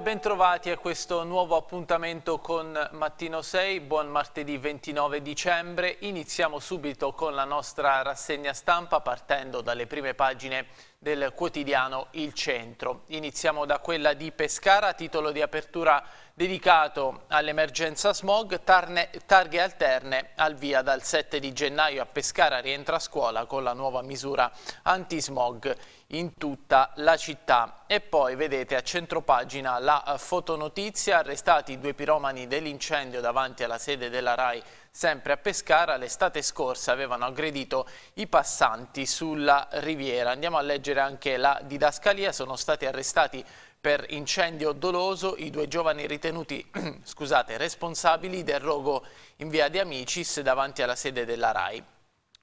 e bentrovati a questo nuovo appuntamento con Mattino 6, buon martedì 29 dicembre. Iniziamo subito con la nostra rassegna stampa partendo dalle prime pagine del quotidiano Il Centro. Iniziamo da quella di Pescara, titolo di apertura dedicato all'emergenza smog, tarne, targhe alterne al via dal 7 di gennaio a Pescara rientra a scuola con la nuova misura antismog in tutta la città. E poi vedete a centropagina la fotonotizia, arrestati due piromani dell'incendio davanti alla sede della RAI sempre a Pescara, l'estate scorsa avevano aggredito i passanti sulla riviera. Andiamo a leggere anche la didascalia, sono stati arrestati per incendio doloso i due giovani ritenuti scusate, responsabili del rogo in via di Amicis davanti alla sede della RAI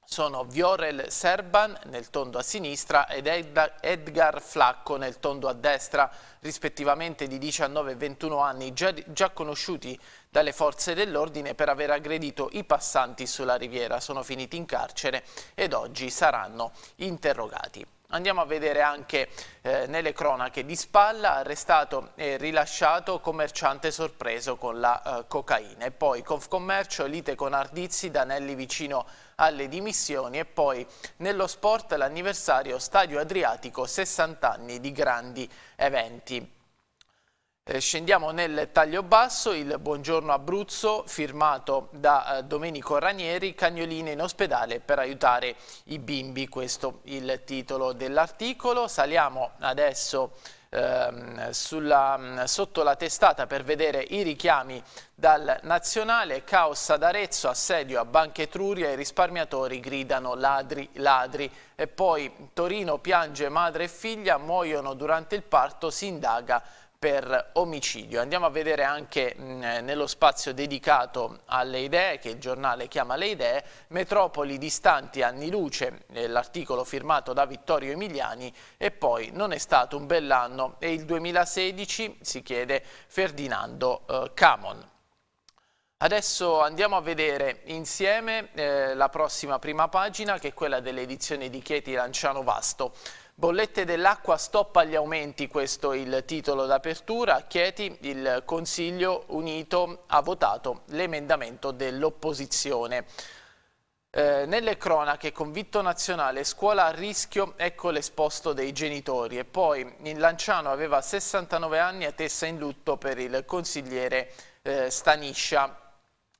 sono Viorel Serban nel tondo a sinistra ed Edgar Flacco nel tondo a destra, rispettivamente di 19 e 21 anni, già, già conosciuti dalle forze dell'ordine per aver aggredito i passanti sulla riviera. Sono finiti in carcere ed oggi saranno interrogati. Andiamo a vedere anche eh, nelle cronache di spalla, arrestato e rilasciato, commerciante sorpreso con la eh, cocaina. E poi Confcommercio, lite con Ardizzi, Danelli vicino alle dimissioni e poi nello sport l'anniversario Stadio Adriatico, 60 anni di grandi eventi. Eh, scendiamo nel taglio basso, il buongiorno Abruzzo firmato da eh, Domenico Ranieri, cagnoline in ospedale per aiutare i bimbi, questo il titolo dell'articolo. Saliamo adesso ehm, sulla, mm, sotto la testata per vedere i richiami dal nazionale, caos ad Arezzo, assedio a Banca Etruria, i risparmiatori gridano ladri, ladri. E poi Torino piange madre e figlia, muoiono durante il parto, si indaga per omicidio. Andiamo a vedere anche mh, nello spazio dedicato alle idee, che il giornale chiama le idee, metropoli distanti anni luce, eh, l'articolo firmato da Vittorio Emiliani e poi non è stato un bell'anno e il 2016 si chiede Ferdinando eh, Camon. Adesso andiamo a vedere insieme eh, la prossima prima pagina che è quella dell'edizione di Chieti Lanciano Vasto. Bollette dell'acqua stop agli aumenti, questo è il titolo d'apertura. Chieti, il Consiglio unito ha votato l'emendamento dell'opposizione. Eh, nelle cronache convitto nazionale, scuola a rischio, ecco l'esposto dei genitori. E poi in Lanciano aveva 69 anni a tessa in lutto per il consigliere eh, Staniscia.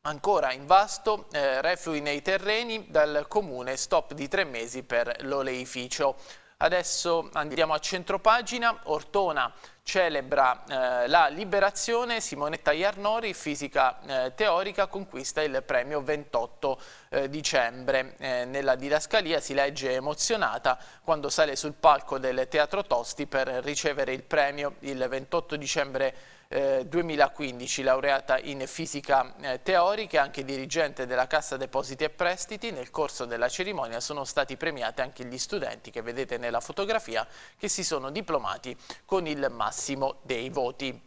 Ancora in vasto, eh, reflui nei terreni, dal comune stop di tre mesi per l'oleificio. Adesso andiamo a centropagina, Ortona celebra eh, la liberazione, Simonetta Iarnori, fisica eh, teorica, conquista il premio 28 eh, dicembre. Eh, nella didascalia si legge emozionata quando sale sul palco del Teatro Tosti per ricevere il premio il 28 dicembre eh, 2015, laureata in fisica eh, teorica e anche dirigente della Cassa Depositi e Prestiti. Nel corso della cerimonia sono stati premiati anche gli studenti che vedete nella fotografia che si sono diplomati con il massimo dei voti.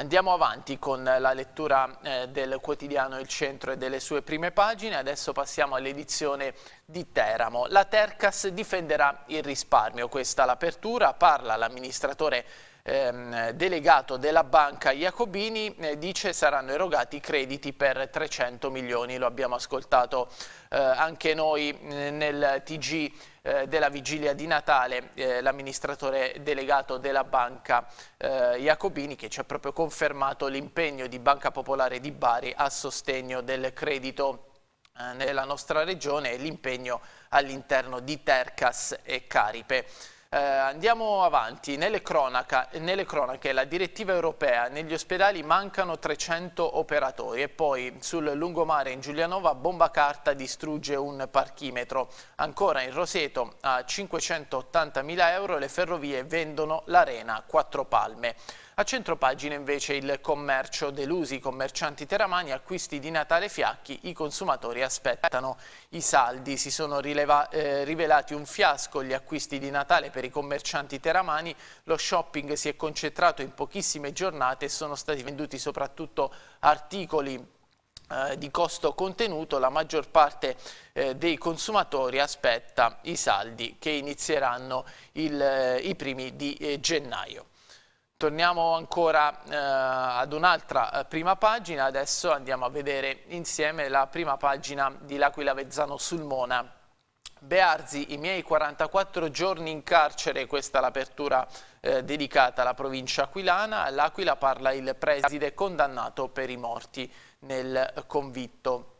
Andiamo avanti con la lettura eh, del quotidiano Il Centro e delle sue prime pagine, adesso passiamo all'edizione di Teramo. La Tercas difenderà il risparmio, questa l'apertura, parla l'amministratore ehm, delegato della banca Jacobini eh, dice saranno erogati crediti per 300 milioni, lo abbiamo ascoltato eh, anche noi eh, nel TG eh, della vigilia di Natale, eh, l'amministratore delegato della banca eh, Jacobini che ci ha proprio confermato l'impegno di Banca Popolare di Bari a sostegno del credito nella nostra regione e l'impegno all'interno di Tercas e Caripe. Eh, andiamo avanti, nelle, cronaca, nelle, cronache la direttiva europea, negli ospedali mancano 300 operatori e poi sul lungomare in Giulianova bomba carta distrugge un parchimetro. Ancora in Roseto a 580.000 euro le ferrovie vendono l'arena Quattro Palme. A centro pagina invece il commercio delusi, i commercianti teramani, acquisti di Natale fiacchi, i consumatori aspettano. I saldi si sono rileva, eh, rivelati un fiasco, gli acquisti di Natale per i commercianti teramani, lo shopping si è concentrato in pochissime giornate e sono stati venduti soprattutto articoli eh, di costo contenuto la maggior parte eh, dei consumatori aspetta i saldi che inizieranno il, eh, i primi di eh, gennaio. Torniamo ancora eh, ad un'altra eh, prima pagina, adesso andiamo a vedere insieme la prima pagina di L'Aquila Vezzano Sulmona. Bearzi, i miei 44 giorni in carcere, questa è l'apertura eh, dedicata alla provincia aquilana, L'Aquila parla il preside condannato per i morti nel convitto.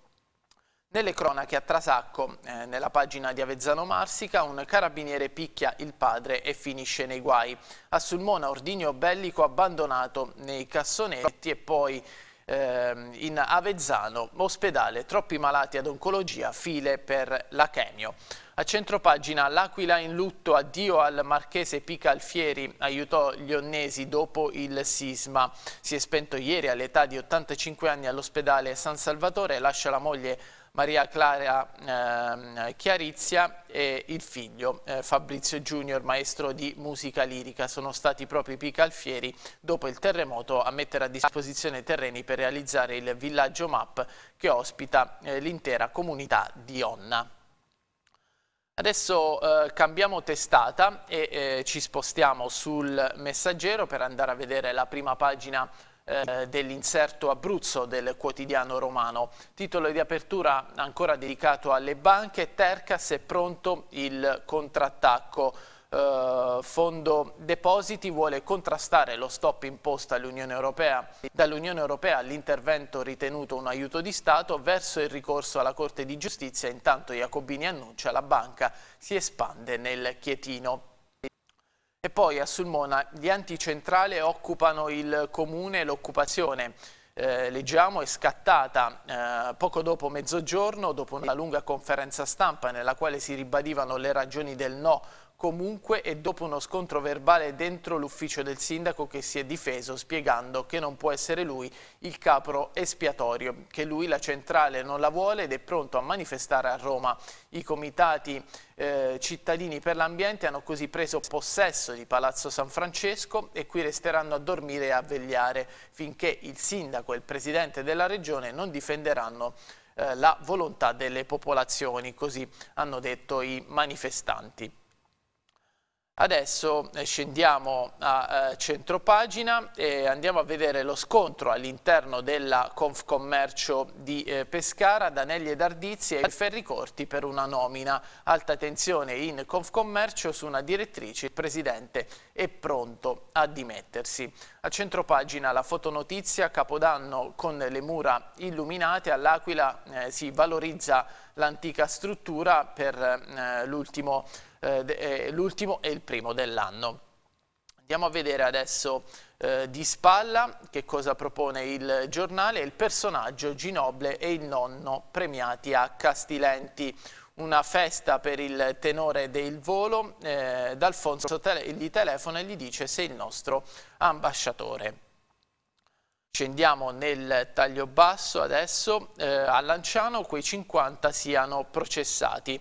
Nelle cronache a Trasacco, eh, nella pagina di Avezzano Marsica, un carabiniere picchia il padre e finisce nei guai. A Sulmona ordigno bellico abbandonato nei cassonetti e poi eh, in Avezzano, ospedale, troppi malati ad oncologia, file per l'achenio. A centropagina l'Aquila in lutto, addio al marchese Pica Alfieri, aiutò gli onnesi dopo il sisma. Si è spento ieri all'età di 85 anni all'ospedale San Salvatore, lascia la moglie Maria Clara eh, Chiarizia e il figlio eh, Fabrizio Junior, maestro di musica lirica. Sono stati proprio i Picalfieri, dopo il terremoto, a mettere a disposizione terreni per realizzare il villaggio MAP che ospita eh, l'intera comunità di Onna. Adesso eh, cambiamo testata e eh, ci spostiamo sul messaggero per andare a vedere la prima pagina eh, dell'inserto Abruzzo del quotidiano romano. Titolo di apertura ancora dedicato alle banche, Tercas è pronto il contrattacco. Uh, fondo Depositi vuole contrastare lo stop imposto all'Unione Europea dall'Unione Europea all'intervento ritenuto un aiuto di Stato verso il ricorso alla Corte di Giustizia intanto Jacobini annuncia la banca si espande nel Chietino e poi a Sulmona gli anticentrale occupano il comune l'occupazione. Eh, leggiamo, è scattata eh, poco dopo mezzogiorno, dopo una lunga conferenza stampa nella quale si ribadivano le ragioni del no comunque e dopo uno scontro verbale dentro l'ufficio del sindaco che si è difeso spiegando che non può essere lui il capro espiatorio, che lui la centrale non la vuole ed è pronto a manifestare a Roma. I comitati eh, cittadini per l'ambiente hanno così preso possesso di Palazzo San Francesco e qui resteranno a dormire e a vegliare finché il sindaco e il presidente della regione non difenderanno eh, la volontà delle popolazioni, così hanno detto i manifestanti. Adesso eh, scendiamo a eh, centropagina e andiamo a vedere lo scontro all'interno della Confcommercio di eh, Pescara, Danelli ed Ardizi e Ferri Corti per una nomina. Alta tensione in Confcommercio su una direttrice, il presidente è pronto a dimettersi. A centropagina la fotonotizia, Capodanno con le mura illuminate, all'Aquila eh, si valorizza l'antica struttura per l'ultimo eh, eh, l'ultimo e il primo dell'anno. Andiamo a vedere adesso eh, di spalla che cosa propone il giornale, il personaggio Ginoble e il nonno premiati a Castilenti. Una festa per il tenore del volo, eh, D'Alfonso tele gli telefona e gli dice sei il nostro ambasciatore. Scendiamo nel taglio basso adesso, eh, a Lanciano quei 50 siano processati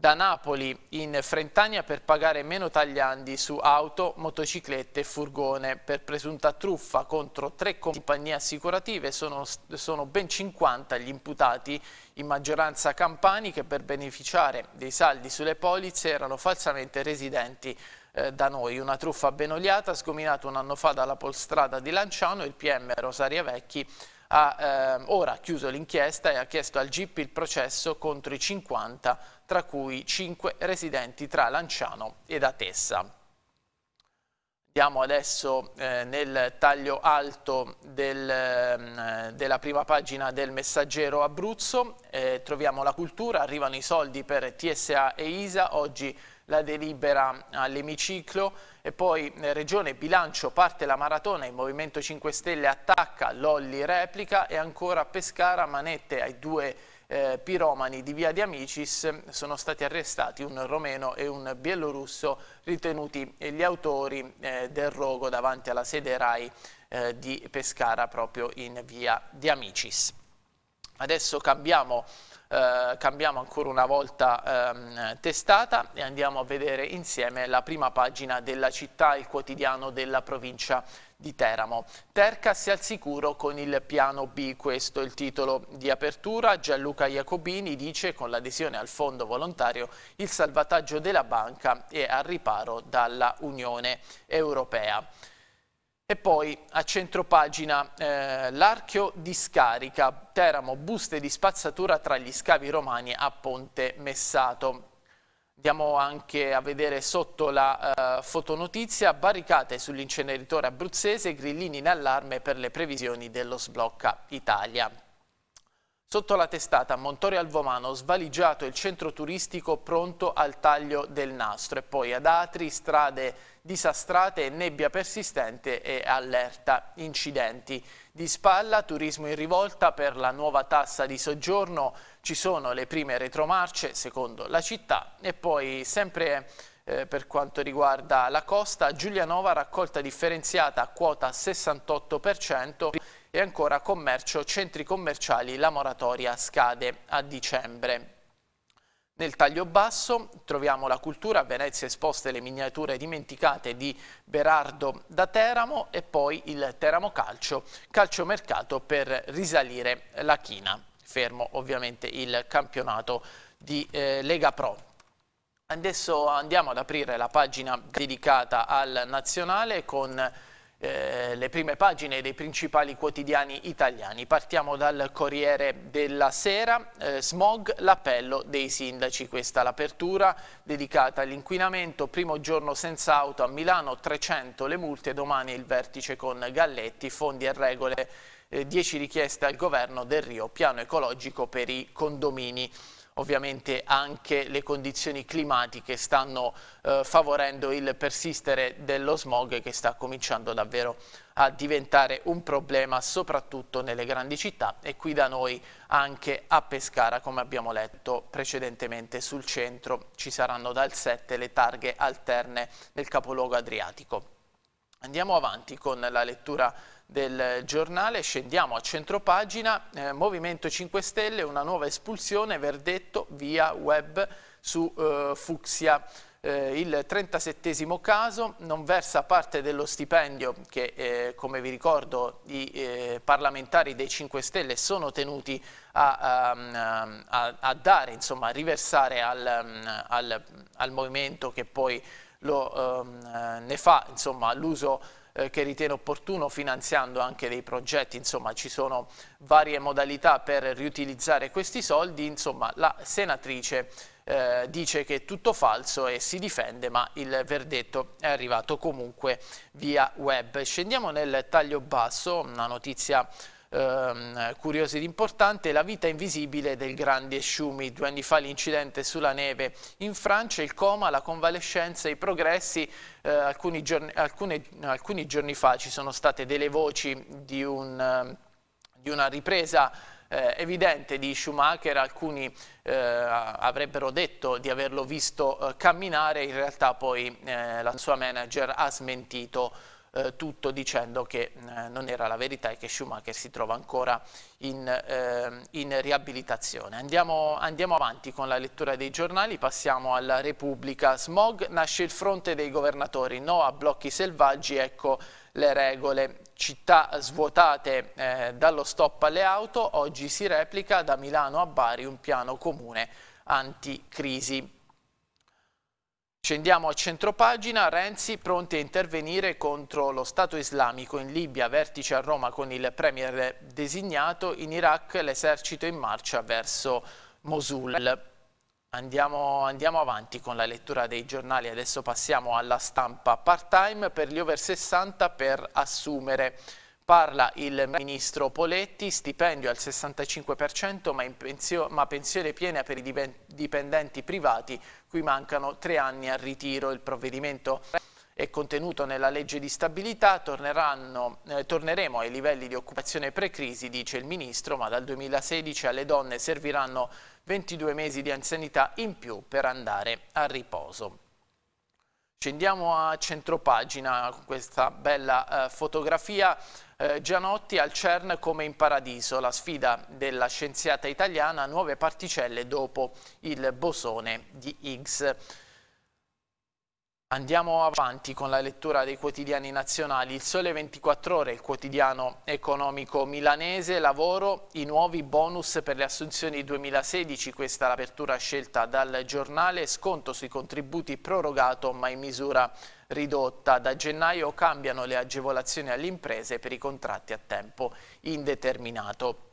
da Napoli in Frentania per pagare meno tagliandi su auto, motociclette e furgone. Per presunta truffa contro tre compagnie assicurative sono, sono, ben 50 gli imputati, in maggioranza campani che per beneficiare dei saldi sulle polizze erano falsamente residenti eh, da noi. Una truffa ben oliata sgominata un anno fa dalla polstrada di Lanciano, il PM Rosaria Vecchi ha eh, ora chiuso l'inchiesta e ha chiesto al GIP il processo contro i 50 tra cui 5 residenti tra Lanciano ed Atessa. Andiamo adesso eh, nel taglio alto del, eh, della prima pagina del Messaggero Abruzzo, eh, troviamo la cultura, arrivano i soldi per TSA e ISA, oggi la delibera all'emiciclo e poi eh, Regione Bilancio parte la maratona, il Movimento 5 Stelle attacca, Lolli replica e ancora Pescara Manette ai due eh, piromani di Via di Amicis sono stati arrestati un romeno e un bielorusso ritenuti eh, gli autori eh, del rogo davanti alla sede RAI eh, di Pescara proprio in Via di Amicis. Adesso cambiamo Uh, cambiamo ancora una volta um, testata e andiamo a vedere insieme la prima pagina della città, il quotidiano della provincia di di Teramo. Terca si al sicuro con il piano B, questo è il titolo di apertura. Gianluca Jacobini dice con l'adesione al fondo volontario il salvataggio della banca è al riparo dalla Unione Europea. E poi a centropagina eh, l'archio di scarica, Teramo, buste di spazzatura tra gli scavi romani a Ponte Messato. Andiamo anche a vedere sotto la uh, fotonotizia, barricate sull'inceneritore abruzzese, grillini in allarme per le previsioni dello sblocca Italia. Sotto la testata Montore Alvomano svaligiato il centro turistico pronto al taglio del nastro e poi ad Atri strade disastrate, nebbia persistente e allerta incidenti. Di spalla turismo in rivolta per la nuova tassa di soggiorno, ci sono le prime retromarce secondo la città e poi sempre eh, per quanto riguarda la costa Giulianova raccolta differenziata a quota 68% e ancora commercio, centri commerciali, la moratoria scade a dicembre. Nel taglio basso troviamo la cultura, Venezia esposte le miniature dimenticate di Berardo da Teramo e poi il Teramo Calcio, calciomercato per risalire la china. Fermo ovviamente il campionato di eh, Lega Pro. Adesso andiamo ad aprire la pagina dedicata al nazionale con eh, le prime pagine dei principali quotidiani italiani. Partiamo dal Corriere della Sera, eh, smog, l'appello dei sindaci, questa è l'apertura dedicata all'inquinamento, primo giorno senza auto a Milano, 300 le multe, domani il vertice con Galletti, fondi e regole, eh, 10 richieste al governo del Rio, piano ecologico per i condomini ovviamente anche le condizioni climatiche stanno eh, favorendo il persistere dello smog che sta cominciando davvero a diventare un problema soprattutto nelle grandi città e qui da noi anche a Pescara come abbiamo letto precedentemente sul centro ci saranno dal 7 le targhe alterne nel capoluogo adriatico. Andiamo avanti con la lettura del giornale, scendiamo a centropagina, eh, Movimento 5 Stelle, una nuova espulsione, verdetto via web su eh, Fuxia. Eh, il 37 caso non versa parte dello stipendio che, eh, come vi ricordo, i eh, parlamentari dei 5 Stelle sono tenuti a, ehm, a, a dare, insomma, a riversare al, ehm, al, al movimento che poi lo, ehm, ne fa l'uso eh, che ritiene opportuno finanziando anche dei progetti, insomma ci sono varie modalità per riutilizzare questi soldi, insomma la senatrice eh, dice che è tutto falso e si difende ma il verdetto è arrivato comunque via web. Scendiamo nel taglio basso, una notizia Ehm, curiosi ed importanti, la vita invisibile del grande Schumi. due anni fa l'incidente sulla neve in Francia, il coma, la convalescenza, i progressi, eh, alcuni, giorni, alcune, alcuni, giorni, fa ci sono state delle voci di, un, eh, di una ripresa eh, evidente di Schumacher, alcuni eh, avrebbero detto di averlo visto eh, camminare, in realtà poi eh, la sua manager ha smentito eh, tutto dicendo che eh, non era la verità e che Schumacher si trova ancora in, eh, in riabilitazione. Andiamo, andiamo, avanti con la lettura dei giornali, passiamo alla Repubblica. Smog nasce il fronte dei governatori, no a blocchi selvaggi, ecco le regole. Città svuotate eh, dallo stop alle auto, oggi si replica da Milano a Bari un piano comune anticrisi. Scendiamo a centropagina, Renzi pronti a intervenire contro lo Stato islamico in Libia, vertice a Roma con il premier designato, in Iraq l'esercito in marcia verso Mosul. Andiamo, andiamo, avanti con la lettura dei giornali, adesso passiamo alla stampa part-time per gli over 60 per assumere. Parla il ministro Poletti, stipendio al 65% ma, pensio ma, pensione piena per i dipendenti privati cui mancano tre anni al ritiro. Il provvedimento è contenuto nella legge di stabilità, eh, torneremo ai livelli di occupazione pre-crisi, dice il ministro, ma dal 2016 alle donne serviranno 22 mesi di anzianità in più per andare a riposo. Scendiamo a centropagina con questa bella eh, fotografia. Eh, Gianotti al CERN come in paradiso, la sfida della scienziata italiana, nuove particelle dopo il bosone di Higgs. Andiamo avanti con la lettura dei quotidiani nazionali. Il Sole 24 Ore, il quotidiano economico milanese, lavoro, i nuovi bonus per le assunzioni 2016, questa è l'apertura scelta dal giornale, sconto sui contributi prorogato ma in misura ridotta. Da gennaio cambiano le agevolazioni alle imprese per i contratti a tempo indeterminato.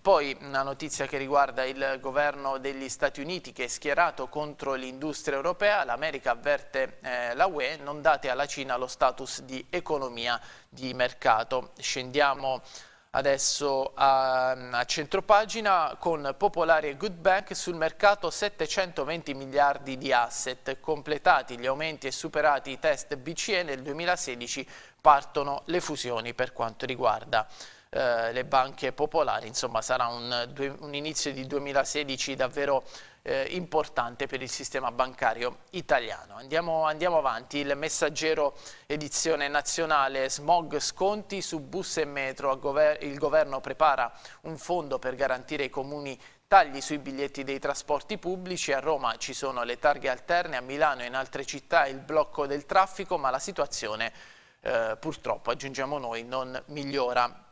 Poi una notizia che riguarda il governo degli Stati Uniti che è schierato contro l'industria europea, l'America avverte eh, la UE, non date alla Cina lo status di economia di mercato. Scendiamo adesso a, a centropagina con Popolari e Good Bank sul mercato 720 miliardi di asset, completati gli aumenti e superati i test BCE nel 2016 partono le fusioni per quanto riguarda eh, le banche popolari, insomma sarà un, un inizio di 2016 davvero eh, importante per il sistema bancario italiano. Andiamo, andiamo, avanti, il messaggero edizione nazionale smog sconti su bus e metro, gover il governo prepara un fondo per garantire ai comuni tagli sui biglietti dei trasporti pubblici, a Roma ci sono le targhe alterne, a Milano e in altre città il blocco del traffico, ma la situazione eh, purtroppo, aggiungiamo noi, non migliora.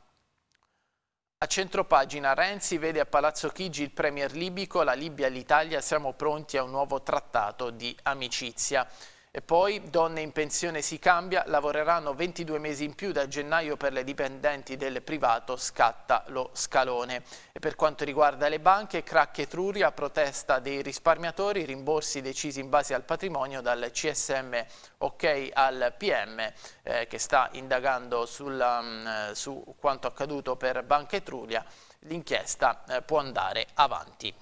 A centropagina Renzi vede a Palazzo Chigi il premier libico, la Libia e l'Italia siamo pronti a un nuovo trattato di amicizia. E poi donne in pensione si cambia, lavoreranno 22 mesi in più da gennaio per le dipendenti del privato, scatta lo scalone. E per quanto riguarda le banche, crack Etruria, protesta dei risparmiatori, rimborsi decisi in base al patrimonio dal CSM ok al PM eh, che sta indagando sulla, mh, mm, su quanto accaduto per Banca Etruria, l'inchiesta eh, può andare avanti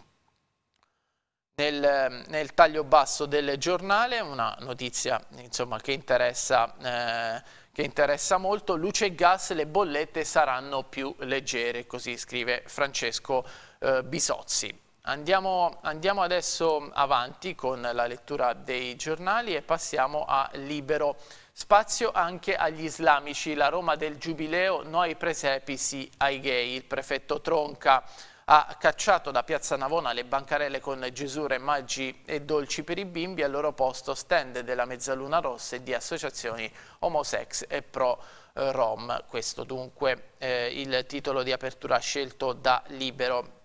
nel, nel, taglio basso del giornale, una notizia insomma, che, interessa, eh, che, interessa, molto, luce e gas, le bollette saranno più leggere, così scrive Francesco eh, Bisozzi. Andiamo, andiamo, adesso avanti con la lettura dei giornali e passiamo a Libero. Spazio anche agli islamici, la Roma del Giubileo, noi presepi sì ai gay, il prefetto Tronca ha cacciato da Piazza Navona le bancarelle con gesure, maggi e dolci per i bimbi al loro posto stand della Mezzaluna Rossa e di associazioni homosex e pro-rom. Questo dunque eh, il titolo di apertura scelto da Libero.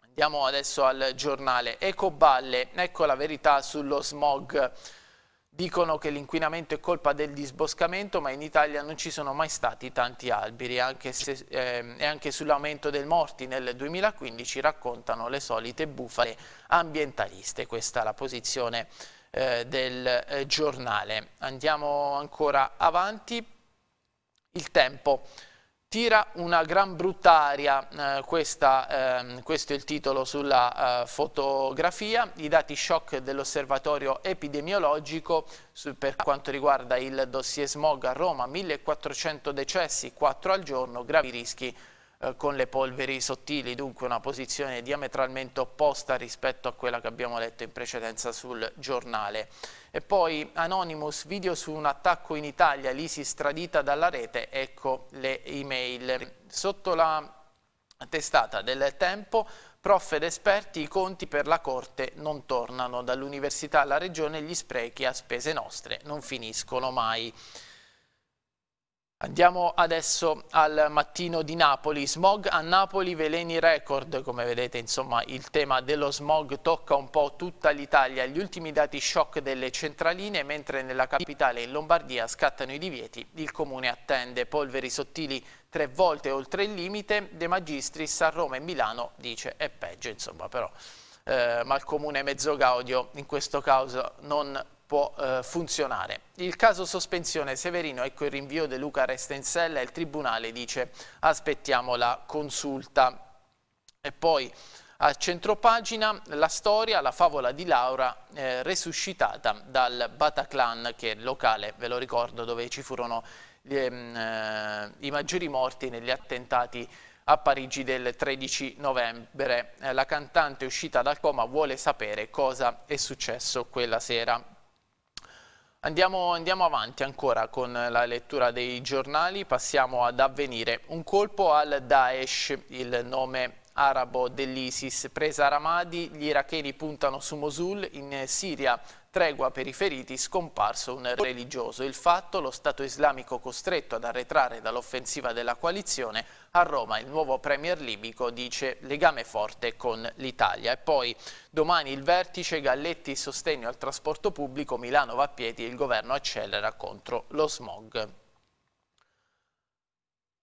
Andiamo adesso al giornale Ecoballe, ecco la verità sullo smog Dicono che l'inquinamento è colpa del disboscamento, ma in Italia non ci sono mai stati tanti alberi anche se, eh, e anche sull'aumento dei morti nel 2015 raccontano le solite bufale ambientaliste. Questa è la posizione eh, del eh, giornale. Andiamo ancora avanti. Il tempo. Tira una gran bruttaria, eh, questa, eh, questo è il titolo sulla eh, fotografia, i dati shock dell'osservatorio epidemiologico su, per quanto riguarda il dossier smog a Roma, 1400 decessi, 4 al giorno, gravi rischi eh, con le polveri sottili, dunque una posizione diametralmente opposta rispetto a quella che abbiamo letto in precedenza sul giornale. E poi Anonymous, video su un attacco in Italia, l'ISIS tradita dalla rete, ecco le email. Sotto la testata del tempo prof ed esperti, i conti per la Corte non tornano, dall'università alla regione gli sprechi a spese nostre non finiscono mai. Andiamo adesso al mattino di Napoli, smog a Napoli veleni record, come vedete insomma il tema dello smog tocca un po' tutta l'Italia, gli ultimi dati shock delle centraline mentre nella capitale in Lombardia scattano i divieti, il comune attende polveri sottili tre volte oltre il limite, De Magistris a Roma e Milano dice è peggio insomma però, eh, ma il comune Mezzogaudio in questo caso non può eh, funzionare. Il caso sospensione Severino, ecco il rinvio di Luca Restensella, il Tribunale dice aspettiamo la consulta. E poi a centropagina la storia, la favola di Laura eh, resuscitata dal Bataclan, che è il locale, ve lo ricordo, dove ci furono ehm, eh, i maggiori morti negli attentati a Parigi del 13 novembre. Eh, la cantante uscita dal coma vuole sapere cosa è successo quella sera. Andiamo, andiamo, avanti ancora con la lettura dei giornali, passiamo ad avvenire. Un colpo al Daesh, il nome arabo dell'ISIS. Presa a Ramadi, gli iracheni puntano su Mosul in Siria. Tregua per i feriti, scomparso un religioso. Il fatto, lo Stato islamico costretto ad arretrare dall'offensiva della coalizione. A Roma il nuovo premier libico dice legame forte con l'Italia. E poi domani il vertice Galletti sostegno al trasporto pubblico, Milano va a piedi e il governo accelera contro lo smog.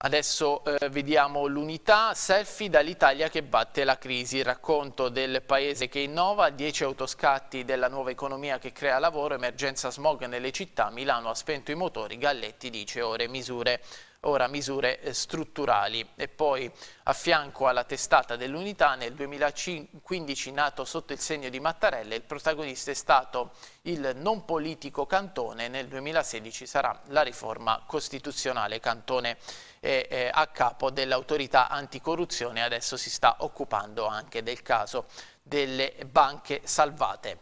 Adesso eh, vediamo l'unità selfie dall'Italia che batte la crisi, il racconto del paese che innova, 10 autoscatti della nuova economia che crea lavoro, emergenza smog nelle città, Milano ha spento i motori, Galletti dice ore misure ora misure eh, strutturali. E poi a fianco alla testata dell'Unità nel 2015 nato sotto il segno di Mattarella, il protagonista è stato il non politico Cantone, nel 2016 sarà la riforma costituzionale Cantone è, è a capo dell'autorità anticorruzione, adesso si sta occupando anche del caso delle banche salvate.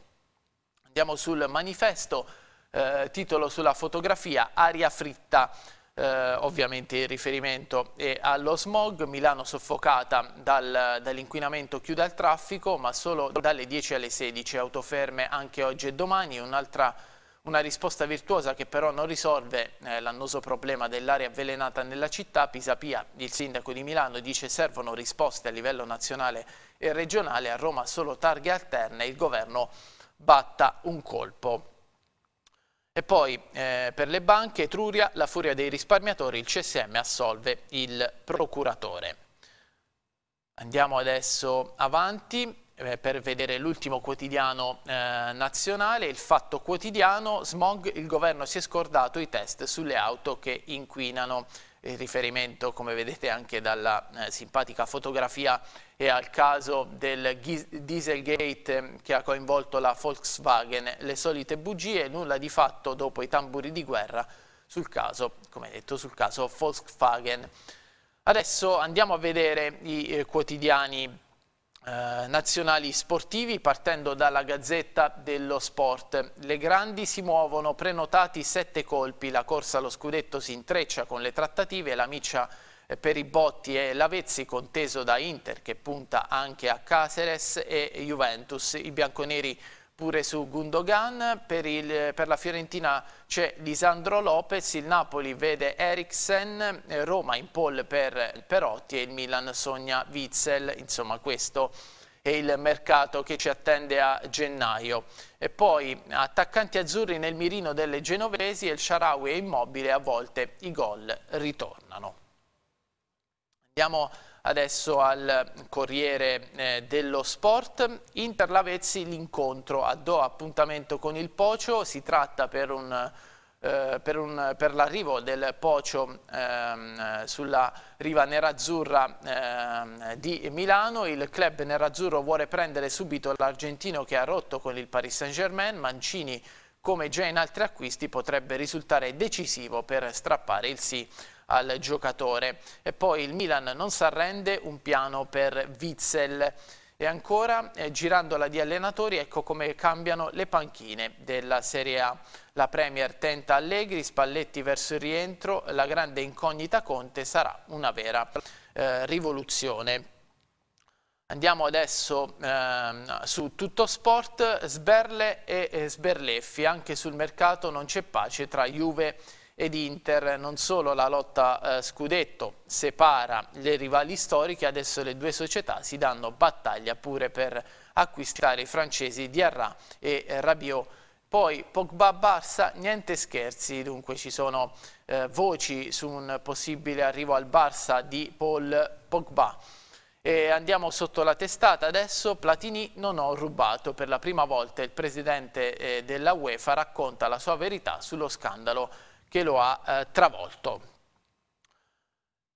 Andiamo sul manifesto, eh, titolo sulla fotografia, aria fritta eh, ovviamente riferimento è allo smog, Milano soffocata dal, dall'inquinamento chiude al traffico ma solo dalle 10 alle 16, autoferme anche oggi e domani, un'altra una risposta virtuosa che però non risolve eh, l'annoso problema dell'aria avvelenata nella città. Pisapia, il sindaco di Milano, dice servono risposte a livello nazionale e regionale. A Roma solo targhe alterne. Il governo batta un colpo. E poi eh, per le banche, Etruria, la furia dei risparmiatori, il CSM assolve il procuratore. Andiamo adesso avanti eh, per vedere l'ultimo quotidiano eh, nazionale, il fatto quotidiano, smog, il governo si è scordato i test sulle auto che inquinano il riferimento come vedete anche dalla eh, simpatica fotografia è al caso del Dieselgate eh, che ha coinvolto la Volkswagen, le solite bugie, nulla di fatto dopo i tamburi di guerra sul caso, come detto, sul caso Volkswagen. Adesso andiamo a vedere i eh, quotidiani eh, nazionali sportivi partendo dalla Gazzetta dello Sport. Le grandi si muovono prenotati sette colpi, la corsa allo scudetto si intreccia con le trattative, la miccia per i botti e l'Avezzi conteso da Inter che punta anche a Caceres e Juventus. I bianconeri pure su Gundogan, per, il, per la Fiorentina c'è Lisandro Lopez, il Napoli vede Eriksen, eh, Roma in pole per Perotti e il Milan sogna Witzel, insomma questo è il mercato che ci attende a gennaio. E poi attaccanti azzurri nel mirino delle genovesi e il Sharawi è immobile, a volte i gol ritornano. Andiamo a Adesso al Corriere eh, dello Sport, Inter Lavezzi l'incontro a Do appuntamento con il Pocio, si tratta per un eh, per, per l'arrivo del Pocio ehm, sulla riva nerazzurra ehm, di Milano. Il club nerazzurro vuole prendere subito l'argentino che ha rotto con il Paris Saint-Germain. Mancini, come già in altri acquisti, potrebbe risultare decisivo per strappare il sì al giocatore. E poi il Milan non si arrende, un piano per Witzel. E ancora, eh, girandola di allenatori, ecco come cambiano le panchine della Serie A. La Premier tenta Allegri, Spalletti verso il rientro, la grande incognita Conte sarà una vera eh, rivoluzione. Andiamo adesso eh, su Tutto Sport, Sberle e eh, Sberleffi, anche sul mercato non c'è pace tra Juve e ed Inter non solo la lotta eh, scudetto separa le rivali storiche, adesso le due società si danno battaglia pure per acquistare i francesi Diarra e eh, Rabiot. Poi Pogba Barça, niente scherzi, dunque ci sono eh, voci su un possibile arrivo al Barça di Paul Pogba. E andiamo sotto la testata adesso, Platini non ho rubato, per la prima volta il presidente eh, della UEFA racconta la sua verità sullo scandalo che lo ha eh, travolto.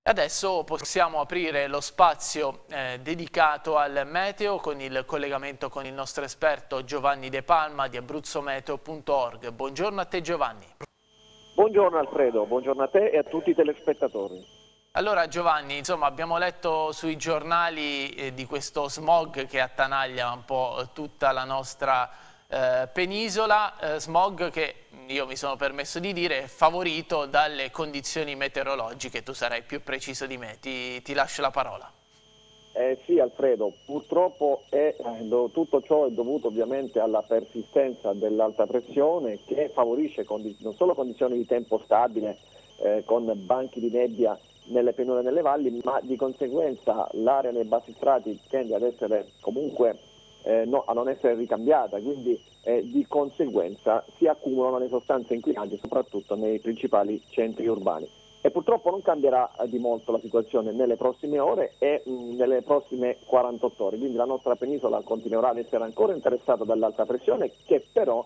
Adesso possiamo aprire lo spazio eh, dedicato al meteo con il collegamento con il nostro esperto Giovanni De Palma di abruzzometeo.org. Buongiorno a te Giovanni. Buongiorno Alfredo, buongiorno a te e a tutti i telespettatori. Allora Giovanni, insomma, abbiamo letto sui giornali eh, di questo smog che attanaglia un po' tutta la nostra eh, penisola, eh, smog che io mi sono permesso di dire, favorito dalle condizioni meteorologiche. Tu sarai più preciso di me, ti, ti lascio la parola. Eh sì Alfredo, purtroppo è, eh, tutto ciò è dovuto ovviamente alla persistenza dell'alta pressione che favorisce non solo condizioni di tempo stabile eh, con banchi di nebbia nelle pianure e nelle valli, ma di conseguenza l'area nei bassi strati tende ad essere comunque eh, no, a non essere ricambiata, quindi eh, di conseguenza si accumulano le sostanze inquinanti soprattutto nei principali centri urbani. E purtroppo non cambierà eh, di molto la situazione nelle prossime ore e mm, nelle prossime 48 ore, quindi la nostra penisola continuerà ad essere ancora interessata dall'alta pressione che però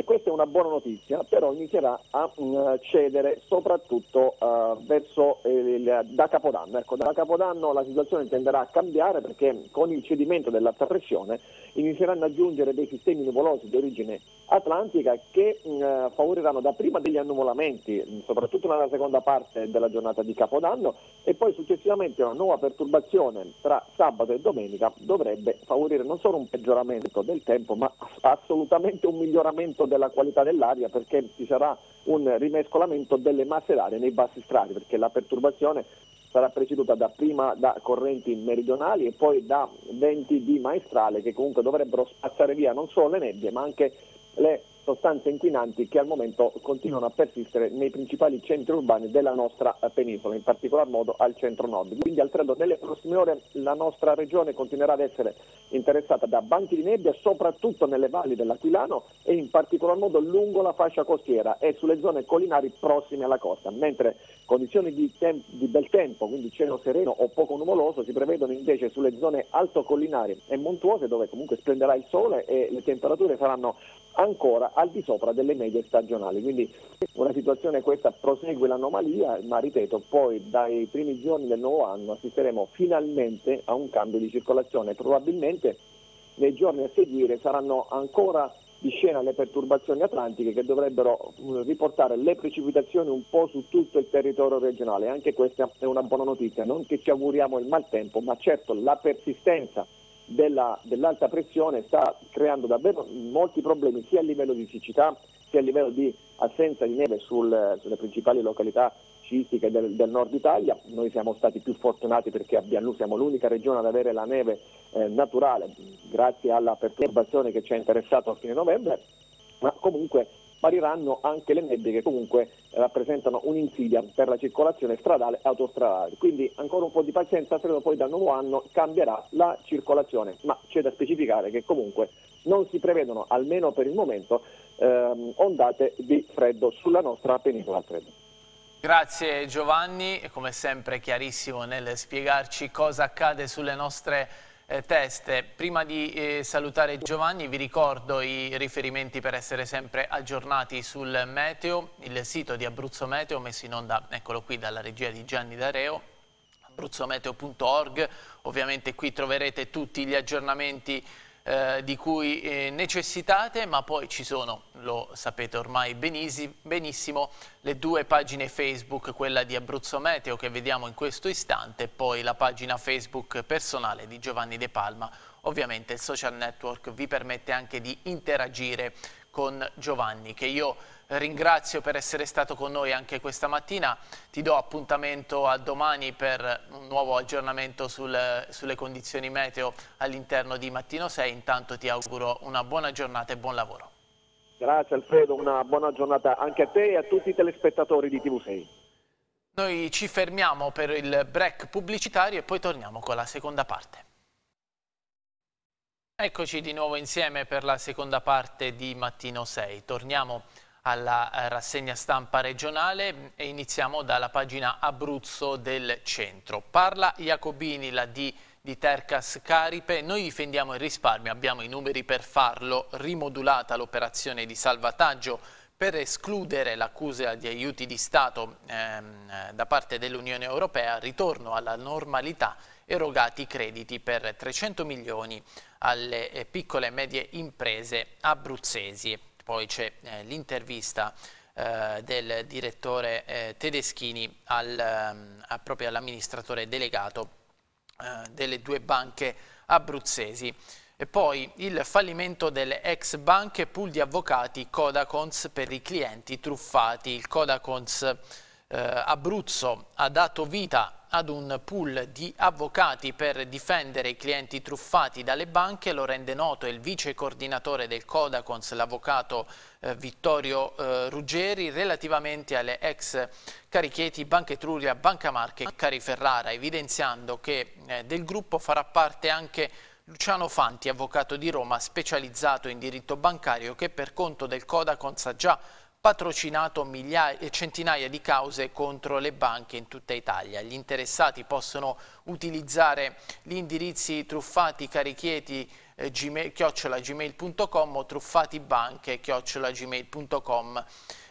e questa è una buona notizia, però inizierà a mm, cedere soprattutto uh, verso eh, il, da Capodanno. Ecco, da Capodanno la situazione tenderà a cambiare perché con il cedimento dell'alta pressione inizieranno ad aggiungere dei sistemi nuvolosi di origine atlantica che mh, mm, favoriranno dapprima degli annuvolamenti, mm, soprattutto nella seconda parte della giornata di Capodanno, e poi successivamente una nuova perturbazione tra sabato e domenica dovrebbe favorire non solo un peggioramento del tempo, ma assolutamente un miglioramento della qualità dell'aria perché ci sarà un rimescolamento delle masse d'aria nei bassi strati perché la perturbazione sarà preceduta da prima da correnti meridionali e poi da venti di maestrale che comunque dovrebbero spazzare via non solo le nebbie ma anche le sostanze inquinanti che al momento continuano a persistere nei principali centri urbani della nostra eh, penisola, in particolar modo al centro-nord. Quindi Alfredo, nelle prossime ore la nostra regione continuerà ad essere interessata da banchi di nebbia, soprattutto nelle valli dell'Aquilano e in particolar modo lungo la fascia costiera e sulle zone collinari prossime alla costa, mentre condizioni di, tem- di bel tempo, quindi cielo sereno o poco nuvoloso, si prevedono invece sulle zone altocollinari e montuose dove comunque splenderà il sole e le temperature saranno ancora al di sopra delle medie stagionali. Quindi una situazione questa prosegue l'anomalia, ma ripeto, poi dai primi giorni del nuovo anno assisteremo finalmente a un cambio di circolazione. Probabilmente nei giorni a seguire saranno ancora di scena le perturbazioni atlantiche che dovrebbero mm, riportare le precipitazioni un po' su tutto il territorio regionale. Anche questa è una buona notizia, non che ci auguriamo il maltempo, ma certo la persistenza della, dell'alta pressione sta creando davvero molti problemi sia a livello di siccità sia a livello di assenza di neve sul, sulle principali località sciistiche del, del, nord Italia. Noi siamo stati più fortunati perché abbiamo, siamo l'unica regione ad avere la neve eh, naturale grazie alla perturbazione che ci ha interessato a fine novembre, ma comunque spariranno anche le nebbie che comunque rappresentano un'insidia per la circolazione stradale e autostradale. Quindi ancora un po' di pazienza, credo poi dal nuovo anno cambierà la circolazione, ma c'è da specificare che comunque non si prevedono, almeno per il momento, ehm, ondate di freddo sulla nostra penisola fredda. Grazie Giovanni, come sempre chiarissimo nel spiegarci cosa accade sulle nostre eh, teste. Prima di eh, salutare Giovanni vi ricordo i riferimenti per essere sempre aggiornati sul meteo, il sito di Abruzzo Meteo messo in onda, eccolo qui, dalla regia di Gianni Dareo, abruzzometeo.org, ovviamente qui troverete tutti gli aggiornamenti eh, di cui eh, necessitate, ma poi ci sono, lo sapete ormai benisi, benissimo, le due pagine Facebook, quella di Abruzzo Meteo che vediamo in questo istante, e poi la pagina Facebook personale di Giovanni De Palma. Ovviamente il social network vi permette anche di interagire con Giovanni, che io ringrazio per essere stato con noi anche questa mattina. Ti do appuntamento a domani per un nuovo aggiornamento sul, sulle condizioni meteo all'interno di Mattino 6. Intanto ti auguro una buona giornata e buon lavoro. Grazie Alfredo, una buona giornata anche a te e a tutti i telespettatori di TV6. Noi ci fermiamo per il break pubblicitario e poi torniamo con la seconda parte. Eccoci di nuovo insieme per la seconda parte di Mattino 6. Torniamo a alla eh, rassegna stampa regionale e iniziamo dalla pagina Abruzzo del centro. Parla Jacobini, la D di Tercas Caripe, noi difendiamo il risparmio, abbiamo i numeri per farlo, rimodulata l'operazione di salvataggio per escludere l'accusa di aiuti di Stato ehm, da parte dell'Unione Europea, ritorno alla normalità, erogati crediti per 300 milioni alle eh, piccole e medie imprese abruzzesi poi c'è eh, l'intervista eh, del direttore eh, Tedeschini al, ehm, proprio all'amministratore delegato eh, delle due banche abruzzesi. E poi il fallimento delle ex banche, pool di avvocati, Codacons per i clienti truffati. Il Codacons eh, Abruzzo ha dato vita ad un pool di avvocati per difendere i clienti truffati dalle banche, lo rende noto il vice coordinatore del Codacons, l'avvocato eh, Vittorio eh, Ruggeri, relativamente alle ex Carichieti, Banca Etruria, Banca Marche e Cari Ferrara, evidenziando che eh, del gruppo farà parte anche Luciano Fanti, avvocato di Roma specializzato in diritto bancario che per conto del Codacons ha già patrocinato migliaia, centinaia di cause contro le banche in tutta Italia. Gli interessati possono utilizzare gli indirizzi truffati carichieti eh, chiocciolagmail.com o truffatibanche chiocciolagmail.com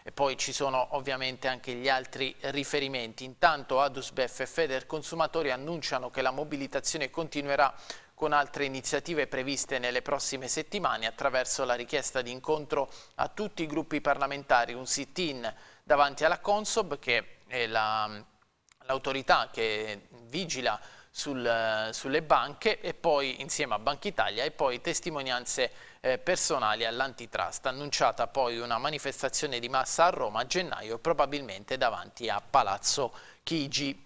e poi ci sono ovviamente anche gli altri riferimenti. Intanto Adusbef e Feder Consumatori annunciano che la mobilitazione continuerà con altre iniziative previste nelle prossime settimane attraverso la richiesta di incontro a tutti i gruppi parlamentari, un sit-in davanti alla Consob che è l'autorità la, che vigila sul, sulle banche e poi insieme a Banca Italia e poi testimonianze eh, personali all'antitrust. Annunciata poi una manifestazione di massa a Roma a gennaio probabilmente davanti a Palazzo Chigi.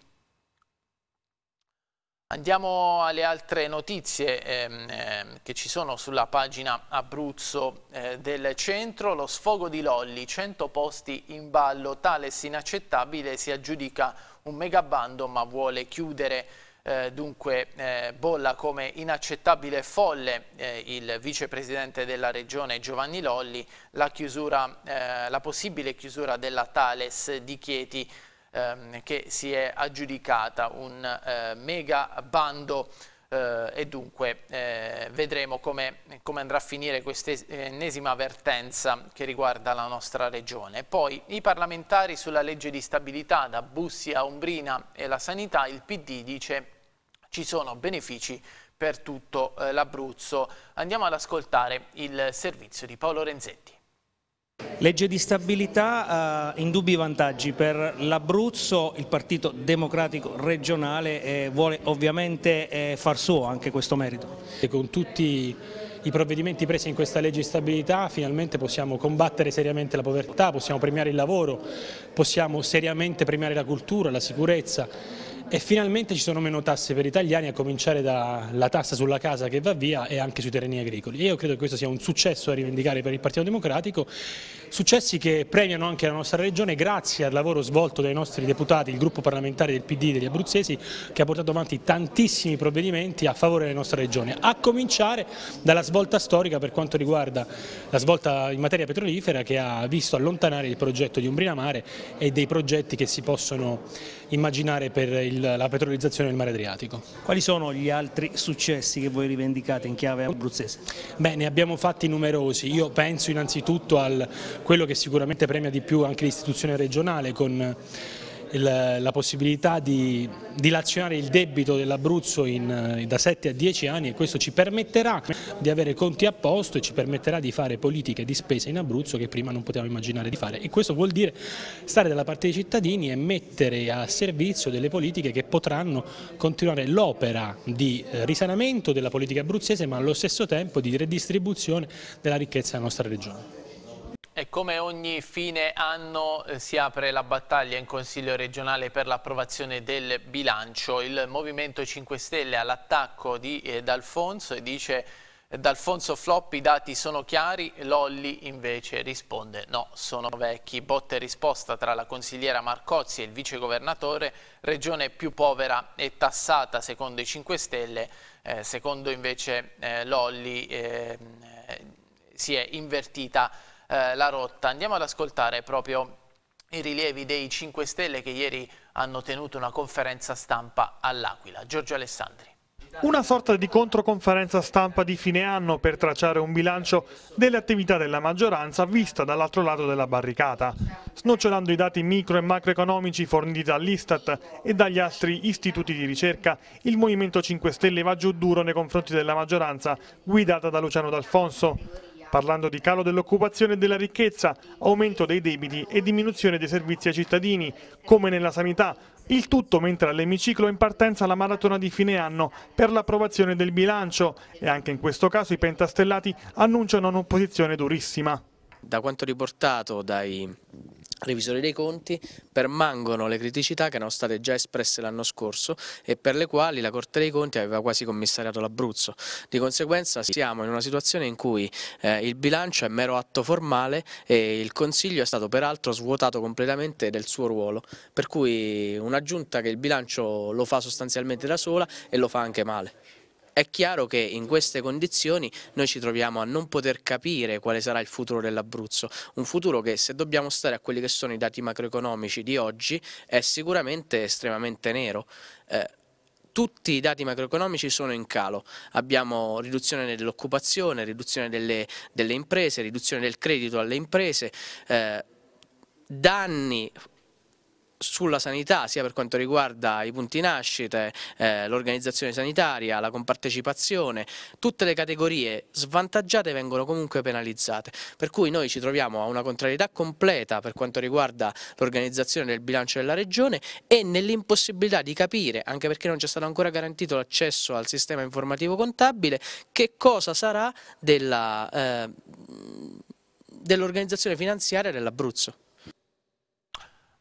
Andiamo alle altre notizie ehm, ehm, che ci sono sulla pagina Abruzzo eh, del centro. Lo sfogo di Lolli, 100 posti in ballo, Tales inaccettabile, si aggiudica un megabando ma vuole chiudere eh, dunque eh, bolla come inaccettabile e folle eh, il vicepresidente della regione Giovanni Lolli la, chiusura, eh, la possibile chiusura della Thales di Chieti ehm, che si è aggiudicata un eh, mega bando eh, e dunque eh, vedremo come, com andrà a finire questa ennesima vertenza che riguarda la nostra regione. Poi i parlamentari sulla legge di stabilità da Bussi a Umbrina e la sanità, il PD dice ci sono benefici per tutto eh, l'Abruzzo. Andiamo ad ascoltare il servizio di Paolo Renzetti. Legge di stabilità, eh, indubbi vantaggi per l'Abruzzo, il Partito Democratico regionale eh, vuole ovviamente eh, far suo anche questo merito. E con tutti i provvedimenti presi in questa legge di stabilità finalmente possiamo combattere seriamente la povertà, possiamo premiare il lavoro, possiamo seriamente premiare la cultura, la sicurezza e finalmente ci sono meno tasse per gli italiani, a cominciare dalla tassa sulla casa che va via e anche sui terreni agricoli. Io credo che questo sia un successo da rivendicare per il Partito Democratico Successi che premiano anche la nostra regione grazie al lavoro svolto dai nostri deputati, il gruppo parlamentare del PD degli abruzzesi che ha portato avanti tantissimi provvedimenti a favore della nostra regione, a cominciare dalla svolta storica per quanto riguarda la svolta in materia petrolifera che ha visto allontanare il progetto di Umbrina Mare e dei progetti che si possono immaginare per il, la petrolizzazione del mare Adriatico. Quali sono gli altri successi che voi rivendicate in chiave abruzzese? Beh, ne abbiamo fatti numerosi, io penso innanzitutto al quello che sicuramente premia di più anche l'istituzione regionale con eh, la possibilità di dilazionare il debito dell'Abruzzo eh, da 7 a 10 anni e questo ci permetterà di avere conti a posto e ci permetterà di fare politiche di spesa in Abruzzo che prima non potevamo immaginare di fare e questo vuol dire stare dalla parte dei cittadini e mettere a servizio delle politiche che potranno continuare l'opera di eh, risanamento della politica abruzzese ma allo stesso tempo di redistribuzione della ricchezza della nostra regione. E come ogni fine anno eh, si apre la battaglia in Consiglio regionale per l'approvazione del bilancio. Il Movimento 5 Stelle all'attacco di eh, D'Alfonso e dice eh, D'Alfonso Flop i dati sono chiari, Lolli invece risponde no, sono vecchi. Botte risposta tra la consigliera Marcozzi e il vicegovernatore, regione più povera e tassata secondo i 5 Stelle, eh, secondo invece eh, Lolli ehm, eh, si è invertita eh, la rotta. Andiamo ad ascoltare proprio i rilievi dei 5 Stelle che ieri hanno tenuto una conferenza stampa all'Aquila. Giorgio Alessandri. Una sorta di controconferenza stampa di fine anno per tracciare un bilancio delle attività della maggioranza vista dall'altro lato della barricata, snocciolando i dati micro e macroeconomici forniti dall'Istat e dagli altri istituti di ricerca, il Movimento 5 Stelle va giù duro nei confronti della maggioranza guidata da Luciano D'Alfonso parlando di calo dell'occupazione e della ricchezza, aumento dei debiti e diminuzione dei servizi ai cittadini, come nella sanità, il tutto mentre all'emiciclo è in partenza la maratona di fine anno per l'approvazione del bilancio e anche in questo caso i pentastellati annunciano un'opposizione durissima. Da quanto riportato dai revisori dei conti, permangono le criticità che erano state già espresse l'anno scorso e per le quali la Corte dei Conti aveva quasi commissariato l'Abruzzo. Di conseguenza siamo in una situazione in cui eh, il bilancio è mero atto formale e il Consiglio è stato peraltro svuotato completamente del suo ruolo, per cui una giunta che il bilancio lo fa sostanzialmente da sola e lo fa anche male. È chiaro che in queste condizioni noi ci troviamo a non poter capire quale sarà il futuro dell'Abruzzo, un futuro che se dobbiamo stare a quelli che sono i dati macroeconomici di oggi è sicuramente estremamente nero. Eh, tutti i dati macroeconomici sono in calo, abbiamo riduzione dell'occupazione, riduzione delle, delle, imprese, riduzione del credito alle imprese, eh, danni sulla sanità, sia per quanto riguarda i punti nascite, eh, l'organizzazione sanitaria, la compartecipazione, tutte le categorie svantaggiate vengono comunque penalizzate, per cui noi ci troviamo a una contrarietà completa per quanto riguarda l'organizzazione del bilancio della Regione e nell'impossibilità di capire, anche perché non c'è stato ancora garantito l'accesso al sistema informativo contabile, che cosa sarà eh, dell'organizzazione finanziaria dell'Abruzzo.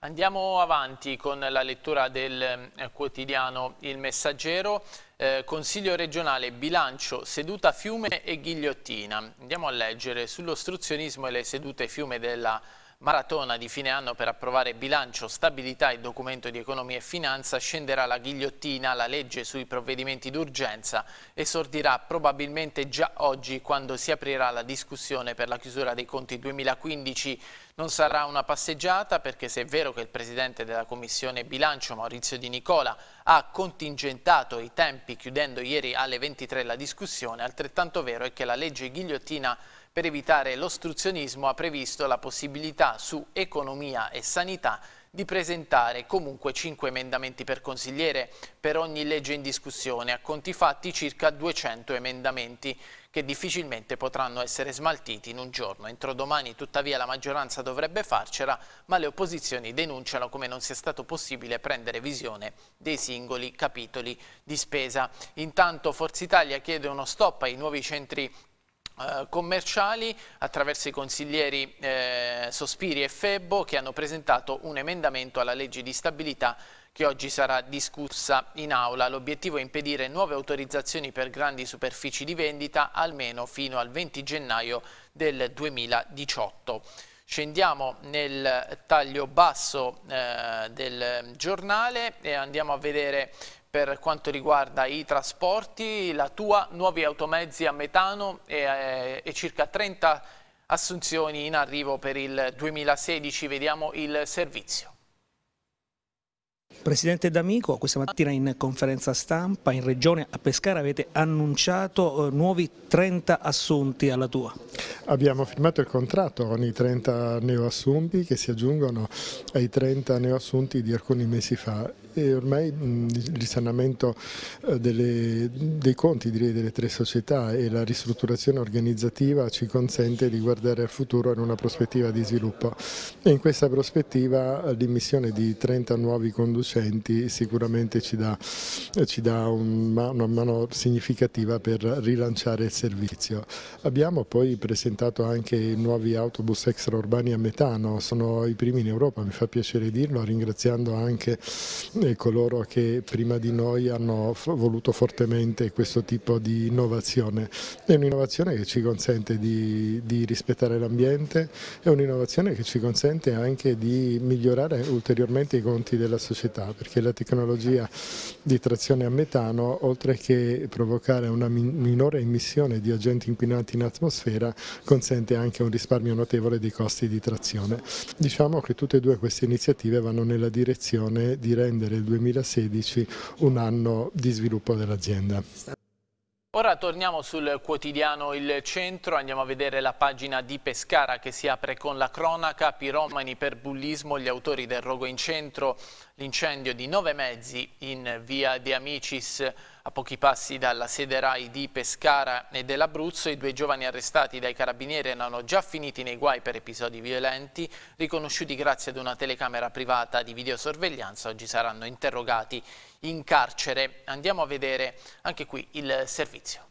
Andiamo avanti con la lettura del eh, quotidiano Il Messaggero, eh, Consiglio regionale, bilancio, seduta fiume e ghigliottina. Andiamo a leggere sull'ostruzionismo e le sedute fiume della Maratona di fine anno per approvare bilancio, stabilità e documento di economia e finanza scenderà la ghigliottina, la legge sui provvedimenti d'urgenza esordirà probabilmente già oggi quando si aprirà la discussione per la chiusura dei conti 2015. Non sarà una passeggiata perché se è vero che il Presidente della Commissione Bilancio Maurizio Di Nicola ha contingentato i tempi chiudendo ieri alle 23 la discussione, altrettanto vero è che la legge ghigliottina per evitare l'ostruzionismo ha previsto la possibilità su economia e sanità di presentare comunque 5 emendamenti per consigliere per ogni legge in discussione, a conti fatti circa 200 emendamenti che difficilmente potranno essere smaltiti in un giorno. Entro domani tuttavia la maggioranza dovrebbe farcela, ma le opposizioni denunciano come non sia stato possibile prendere visione dei singoli capitoli di spesa. Intanto Forza Italia chiede uno stop ai nuovi centri eh, commerciali attraverso i consiglieri eh, Sospiri e Febbo che hanno presentato un emendamento alla legge di stabilità che oggi sarà discussa in aula. L'obiettivo è impedire nuove autorizzazioni per grandi superfici di vendita almeno fino al 20 gennaio del 2018. Scendiamo nel taglio basso eh, del giornale e andiamo a vedere per quanto riguarda i trasporti, la tua nuovi automezzi a metano e, eh, e circa 30 assunzioni in arrivo per il 2016. Vediamo il servizio. Presidente D'Amico, questa mattina in conferenza stampa in Regione a Pescara avete annunciato eh, nuovi 30 assunti alla tua. Abbiamo firmato il contratto con i 30 neoassunti che si aggiungono ai 30 neoassunti di alcuni mesi fa e ormai mm, il risanamento eh, delle, dei conti direi, delle tre società e la ristrutturazione organizzativa ci consente di guardare al futuro in una prospettiva di sviluppo e in questa prospettiva l'immissione di 30 nuovi conducenti docenti sicuramente ci dà, ci dà un, una mano significativa per rilanciare il servizio. Abbiamo poi presentato anche i nuovi autobus extraurbani a metano, sono i primi in Europa, mi fa piacere dirlo, ringraziando anche eh, coloro che prima di noi hanno voluto fortemente questo tipo di innovazione. È un'innovazione che ci consente di, di rispettare l'ambiente, è un'innovazione che ci consente anche di migliorare ulteriormente i conti della società realtà, perché la tecnologia di trazione a metano, oltre che provocare una minore emissione di agenti inquinanti in atmosfera, consente anche un risparmio notevole dei costi di trazione. Diciamo che tutte e due queste iniziative vanno nella direzione di rendere il 2016 un anno di sviluppo dell'azienda. Ora torniamo sul quotidiano Il Centro, andiamo a vedere la pagina di Pescara che si apre con la cronaca Piromani per bullismo, gli autori del rogo in centro, l'incendio di nove mezzi in via De Amicis a pochi passi dalla sede RAI di Pescara e dell'Abruzzo, i due giovani arrestati dai carabinieri erano già finiti nei guai per episodi violenti, riconosciuti grazie ad una telecamera privata di videosorveglianza, oggi saranno interrogati in carcere. Andiamo a vedere anche qui il servizio.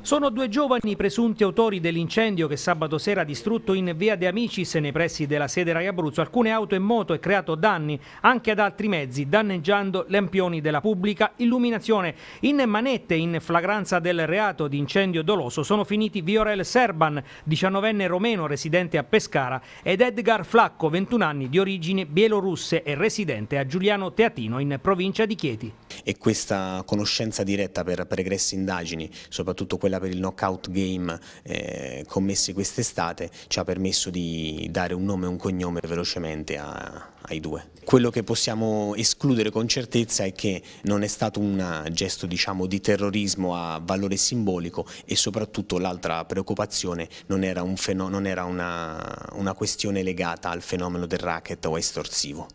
Sono due giovani presunti autori dell'incendio che sabato sera ha distrutto in via De Amicis nei pressi della sede Rai Abruzzo alcune auto e moto e creato danni anche ad altri mezzi, danneggiando lampioni della pubblica illuminazione. In manette in flagranza del reato di incendio doloso sono finiti Viorel Serban, 19enne romeno residente a Pescara, ed Edgar Flacco, 21 anni di origine bielorusse e residente a Giuliano Teatino in provincia di Chieti. E questa conoscenza diretta per pregressi indagini, soprattutto quella per il knockout game eh, commessi quest'estate ci ha permesso di dare un nome e un cognome velocemente a, ai due. Quello che possiamo escludere con certezza è che non è stato un gesto diciamo, di terrorismo a valore simbolico e soprattutto l'altra preoccupazione non era, un non era una, una questione legata al fenomeno del racket o estorsivo.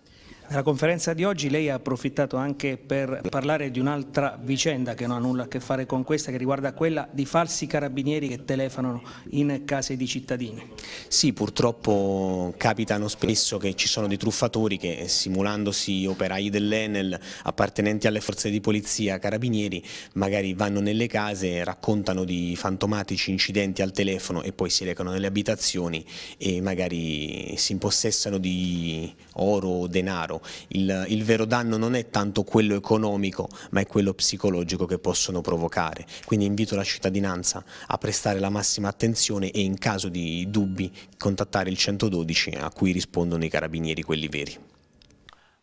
Nella conferenza di oggi lei ha approfittato anche per parlare di un'altra vicenda che non ha nulla a che fare con questa, che riguarda quella di falsi carabinieri che telefonano in case di cittadini. Sì, purtroppo capitano spesso che ci sono dei truffatori che simulandosi operai dell'Enel appartenenti alle forze di polizia, carabinieri, magari vanno nelle case, raccontano di fantomatici incidenti al telefono e poi si recano nelle abitazioni e magari si impossessano di oro o denaro, il, il vero danno non è tanto quello economico ma è quello psicologico che possono provocare, quindi invito la cittadinanza a prestare la massima attenzione e in caso di dubbi contattare il 112 a cui rispondono i carabinieri quelli veri.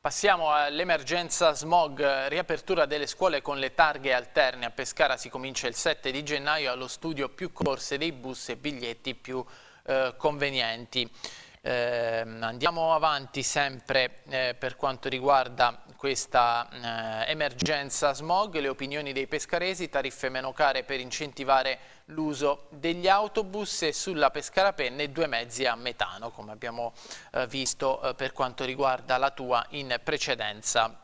Passiamo all'emergenza smog, riapertura delle scuole con le targhe alterne. A Pescara si comincia il 7 di gennaio allo studio più corse dei bus e biglietti più eh, convenienti. Eh, andiamo avanti sempre eh, per quanto riguarda questa eh, emergenza smog, le opinioni dei pescaresi, tariffe meno care per incentivare l'uso degli autobus e sulla Pescarapenne due mezzi a metano, come abbiamo eh, visto eh, per quanto riguarda la tua in precedenza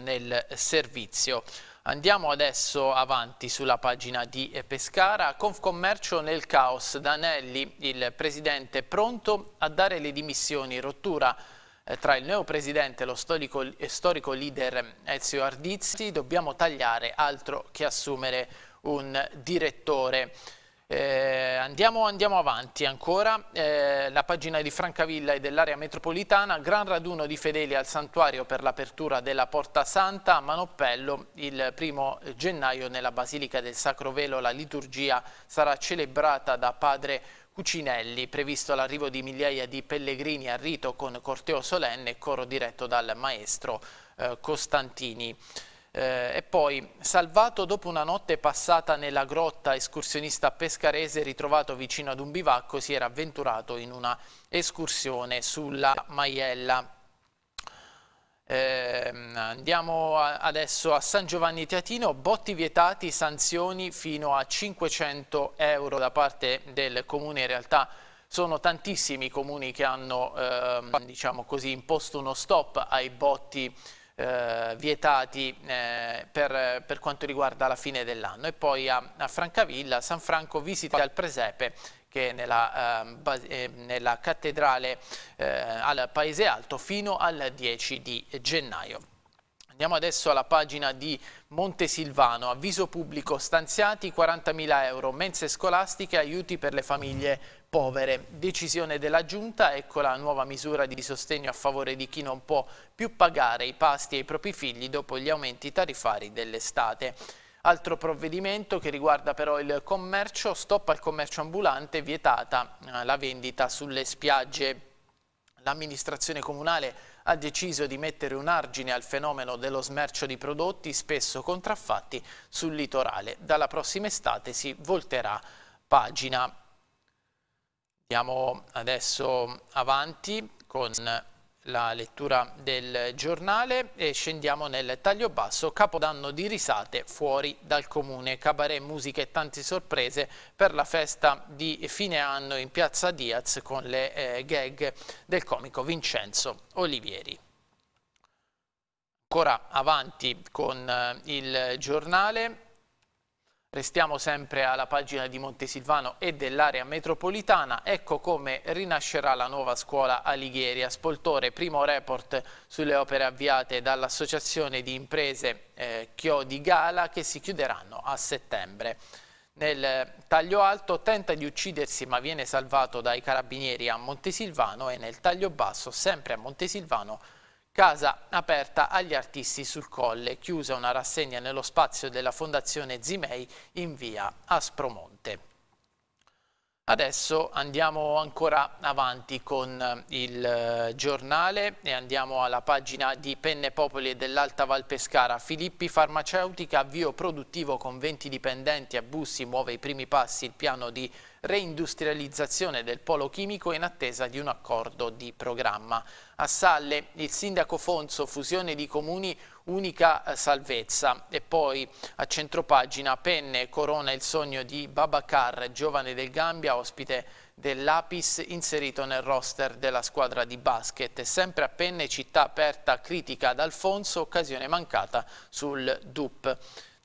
nel servizio. Andiamo adesso avanti sulla pagina di Pescara. Confcommercio nel caos. Danelli, il presidente, pronto a dare le dimissioni. Rottura eh, tra il neo presidente e lo storico, eh, storico leader Ezio Ardizzi. Dobbiamo tagliare, altro che assumere un direttore. Eh, andiamo, andiamo, avanti ancora, eh, la pagina di Francavilla e dell'area metropolitana, gran raduno di fedeli al santuario per l'apertura della Porta Santa a Manoppello il primo gennaio nella Basilica del Sacro Velo la liturgia sarà celebrata da padre Cucinelli, previsto l'arrivo di migliaia di pellegrini al rito con corteo solenne e coro diretto dal maestro eh, Costantini. Eh, e poi, salvato dopo una notte passata nella grotta, escursionista pescarese ritrovato vicino ad un bivacco si era avventurato in una escursione sulla Maiella. Eh, andiamo adesso a San Giovanni Teatino, botti vietati, sanzioni fino a 500 euro da parte del comune, in realtà sono tantissimi i comuni che hanno eh, diciamo così, imposto uno stop ai botti eh, vietati eh, per, per, quanto riguarda la fine dell'anno. E poi a, a, Francavilla San Franco visita il presepe che è nella, ehm, eh, nella cattedrale eh, al Paese Alto fino al 10 di gennaio. Andiamo adesso alla pagina di Montesilvano, avviso pubblico stanziati 40.000 euro, mense scolastiche, aiuti per le famiglie povere. Decisione della Giunta, ecco la nuova misura di sostegno a favore di chi non può più pagare i pasti ai propri figli dopo gli aumenti tarifari dell'estate. Altro provvedimento che riguarda però il commercio, stop al commercio ambulante, vietata eh, la vendita sulle spiagge. L'amministrazione comunale ha deciso di mettere un argine al fenomeno dello smercio di prodotti spesso contraffatti sul litorale. Dalla prossima estate si volterà pagina. Andiamo adesso avanti con la lettura del giornale e scendiamo nel taglio basso Capodanno di risate fuori dal comune cabaret, musica e tante sorprese per la festa di fine anno in piazza Diaz con le eh, gag del comico Vincenzo Olivieri ancora avanti con eh, il giornale Restiamo sempre alla pagina di Montesilvano e dell'area metropolitana, ecco come rinascerà la nuova scuola Alighieri. Aspoltore, primo report sulle opere avviate dall'Associazione di Imprese eh, Chiodi Gala che si chiuderanno a settembre. Nel taglio alto tenta di uccidersi ma viene salvato dai carabinieri a Montesilvano e nel taglio basso, sempre a Montesilvano, Casa aperta agli artisti sul colle, chiusa una rassegna nello spazio della Fondazione Zimei in via Aspromonte. Adesso andiamo ancora avanti con eh, il eh, giornale e andiamo alla pagina di Penne Popoli dell'Alta Val Pescara. Filippi Farmaceutica, avvio produttivo con 20 dipendenti a Bussi, muove i primi passi il piano di reindustrializzazione del polo chimico in attesa di un accordo di programma a Salle il sindaco Fonso, fusione di comuni, unica eh, salvezza. E poi a centropagina Penne corona il sogno di Babacar, giovane del Gambia, ospite dell'Apis inserito nel roster della squadra di basket. Sempre a Penne città aperta critica ad Alfonso, occasione mancata sul DUP.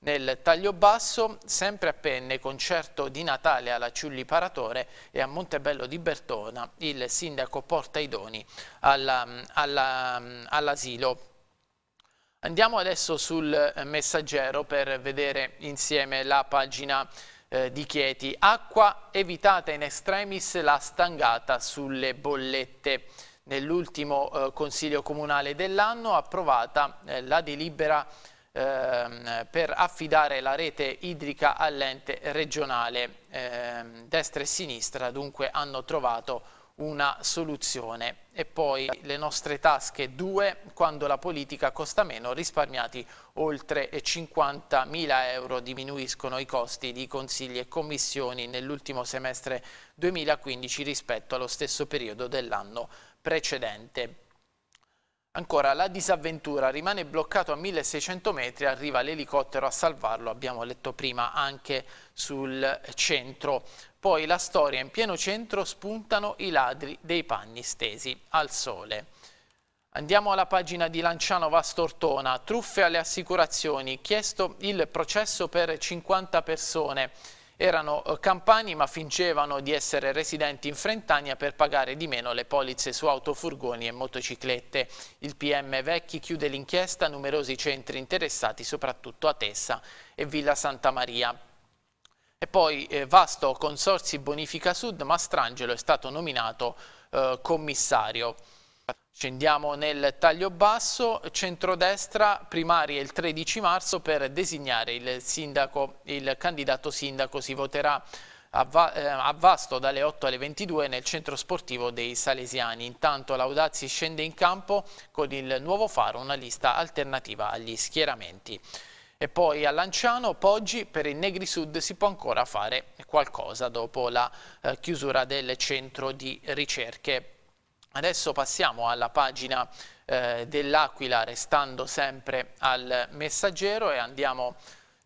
Nel taglio basso, sempre a Penne, concerto di Natale alla Ciulli Paratore e a Montebello di Bertona, il sindaco porta i doni all'asilo. All Andiamo adesso sul messaggero per vedere insieme la pagina eh, di Chieti. Acqua, evitata in extremis la stangata sulle bollette nell'ultimo eh, Consiglio Comunale dell'anno approvata eh, la delibera ehm, per affidare la rete idrica all'ente regionale. Ehm, destra e sinistra dunque hanno trovato una soluzione e poi le nostre tasche due quando la politica costa meno risparmiati oltre 50.000 euro diminuiscono i costi di consigli e commissioni nell'ultimo semestre 2015 rispetto allo stesso periodo dell'anno precedente. Ancora la disavventura, rimane bloccato a 1600 metri, arriva l'elicottero a salvarlo, abbiamo letto prima anche sul centro. Poi la storia, in pieno centro spuntano i ladri dei panni stesi al sole. Andiamo alla pagina di Lanciano Vastortona, truffe alle assicurazioni, chiesto il processo per 50 persone erano eh, campani ma fingevano di essere residenti in Frentania per pagare di meno le polizze su auto, furgoni e motociclette. Il PM Vecchi chiude l'inchiesta, numerosi centri interessati soprattutto a Tessa e Villa Santa Maria. E poi eh, Vasto Consorzi Bonifica Sud, Mastrangelo è stato nominato eh, commissario. Scendiamo nel taglio basso, centrodestra, primarie il 13 marzo per designare il, sindaco, il candidato sindaco. Si voterà a, va eh, a, Vasto dalle 8 alle 22 nel centro sportivo dei Salesiani. Intanto l'Audazzi scende in campo con il nuovo faro, una lista alternativa agli schieramenti. E poi a Lanciano, Poggi, per il Negri Sud si può ancora fare qualcosa dopo la eh, chiusura del centro di ricerche. Adesso passiamo alla pagina eh, dell'Aquila, restando sempre al messaggero e andiamo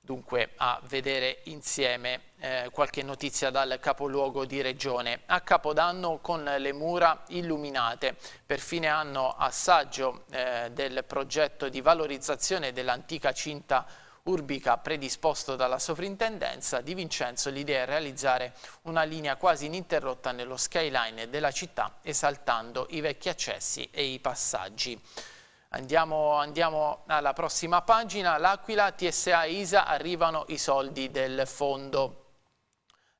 dunque a vedere insieme eh, qualche notizia dal capoluogo di regione. A Capodanno con le mura illuminate. Per fine anno assaggio eh, del progetto di valorizzazione dell'antica cinta urbica predisposto dalla sovrintendenza, Di Vincenzo l'idea è realizzare una linea quasi ininterrotta nello skyline della città, esaltando i vecchi accessi e i passaggi. Andiamo, andiamo, alla prossima pagina. L'Aquila, TSA e ISA arrivano i soldi del fondo.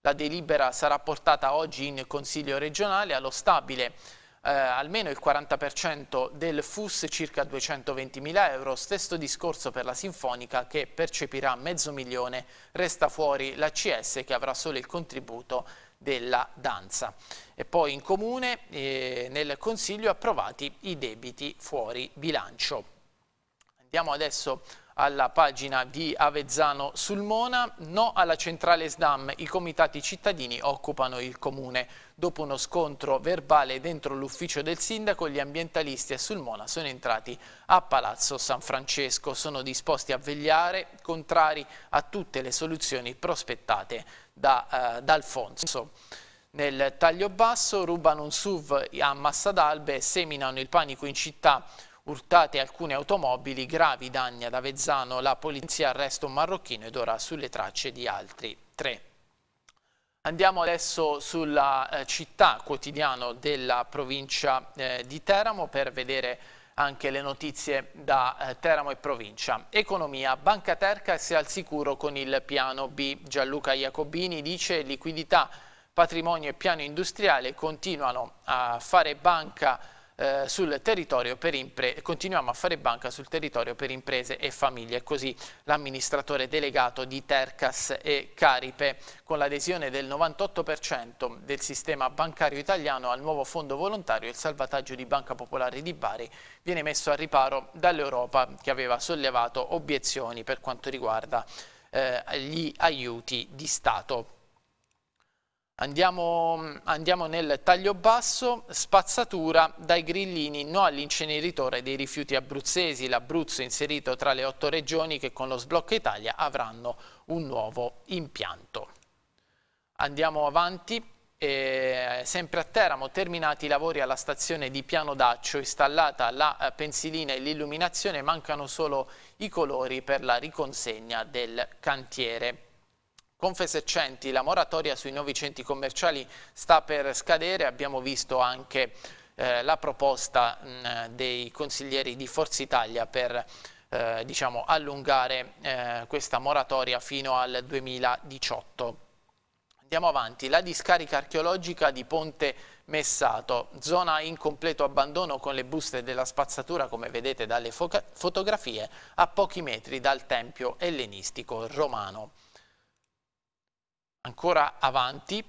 La delibera sarà portata oggi in Consiglio regionale allo stabile eh, almeno il 40% del FUS circa 220.000 euro, stesso discorso per la Sinfonica che percepirà mezzo milione, resta fuori la CS che avrà solo il contributo della danza. E poi in comune eh, nel Consiglio approvati i debiti fuori bilancio. Andiamo adesso a alla pagina di Avezzano sul Mona, no alla centrale SDAM, i comitati cittadini occupano il comune. Dopo uno scontro verbale dentro l'ufficio del sindaco, gli ambientalisti a Sulmona sono entrati a Palazzo San Francesco, sono disposti a vegliare, contrari a tutte le soluzioni prospettate da, eh, Alfonso. Nel taglio basso rubano un SUV a Massa Massadalbe, seminano il panico in città urtate alcune automobili, gravi danni ad Avezzano, la polizia arresta un marocchino ed ora sulle tracce di altri tre. Andiamo adesso sulla eh, città quotidiano della provincia eh, di Teramo per vedere anche le notizie da eh, Teramo e provincia. Economia, Banca Terca si è al sicuro con il piano B. Gianluca Iacobini dice liquidità, patrimonio e piano industriale continuano a fare banca eh, sul territorio per imprese, continuiamo a fare banca sul territorio per imprese e famiglie, così l'amministratore delegato di Tercas e Caripe, con l'adesione del 98% del sistema bancario italiano al nuovo fondo volontario, il salvataggio di Banca Popolare di Bari viene messo a riparo dall'Europa che aveva sollevato obiezioni per quanto riguarda eh, gli aiuti di Stato. Andiamo, andiamo, nel taglio basso, spazzatura dai grillini no all'inceneritore dei rifiuti abruzzesi, l'Abruzzo inserito tra le otto regioni che con lo sblocco Italia avranno un nuovo impianto. Andiamo avanti, eh, sempre a Teramo, terminati i lavori alla stazione di Piano Daccio, installata la eh, pensilina e l'illuminazione, mancano solo i colori per la riconsegna del cantiere. Confeseccenti, la moratoria sui nuovi centri commerciali sta per scadere, abbiamo visto anche eh, la proposta mh, dei consiglieri di Forza Italia per eh, diciamo, allungare eh, questa moratoria fino al 2018. Andiamo avanti, la discarica archeologica di Ponte Messato, zona in completo abbandono con le buste della spazzatura come vedete dalle fotografie a pochi metri dal tempio ellenistico romano ancora avanti,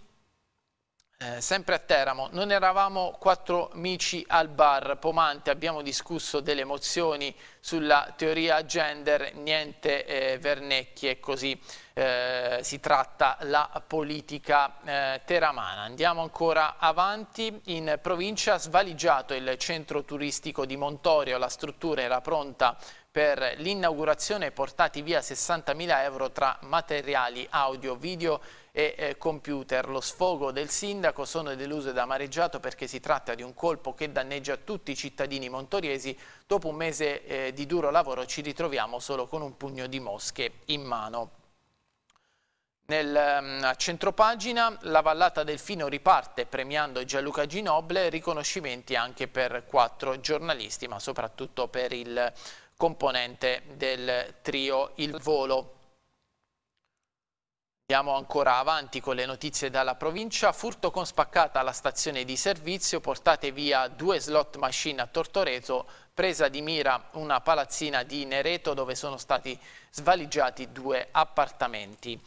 eh, sempre a Teramo, non eravamo quattro amici al bar Pomante, abbiamo discusso delle emozioni sulla teoria gender, niente eh, vernecchie, così eh, si tratta la politica eh, teramana. Andiamo ancora avanti, in provincia svaligiato il centro turistico di Montorio, la struttura era pronta per l'inaugurazione portati via 60.000 euro tra materiali audio, video e e computer. Lo sfogo del sindaco sono deluso ed amareggiato perché si tratta di un colpo che danneggia tutti i cittadini montoriesi. Dopo un mese eh, di duro lavoro ci ritroviamo solo con un pugno di mosche in mano. Nel ehm, centropagina la vallata del Fino riparte premiando Gianluca Ginoble, riconoscimenti anche per quattro giornalisti ma soprattutto per il componente del trio Il Volo. Andiamo ancora avanti con le notizie dalla provincia. Furto con spaccata alla stazione di servizio, portate via due slot machine a Tortoreso, presa di mira una palazzina di Nereto dove sono stati svaligiati due appartamenti.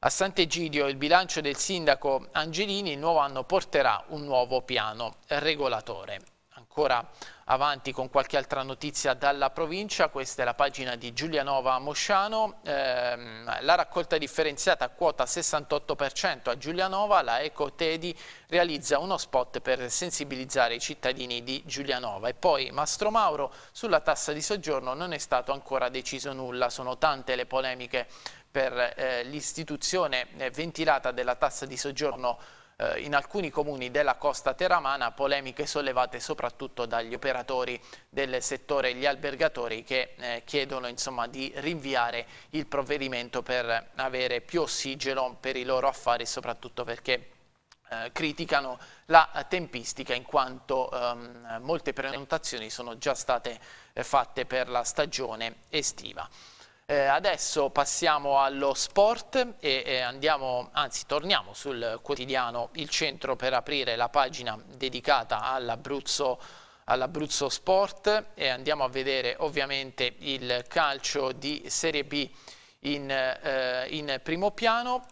A Sant'Egidio il bilancio del sindaco Angelini il nuovo anno porterà un nuovo piano regolatore ancora avanti con qualche altra notizia dalla provincia, questa è la pagina di Giulianova Mosciano, ehm, la raccolta differenziata quota 68% a Giulianova, la Ecotedi realizza uno spot per sensibilizzare i cittadini di Giulianova e poi Mastro Mauro sulla tassa di soggiorno non è stato ancora deciso nulla, sono tante le polemiche per eh, l'istituzione eh, ventilata della tassa di soggiorno eh, in alcuni comuni della costa teramana polemiche sollevate soprattutto dagli operatori del settore, gli albergatori che eh, chiedono insomma, di rinviare il provvedimento per avere più ossigeno per i loro affari soprattutto perché eh, criticano la tempistica in quanto ehm, molte prenotazioni sono già state eh, fatte per la stagione estiva. Eh, adesso passiamo allo sport e, e eh, andiamo, anzi torniamo sul quotidiano Il Centro per aprire la pagina dedicata all'Abruzzo all'Abruzzo Sport e andiamo a vedere ovviamente il calcio di Serie B in, eh, in primo piano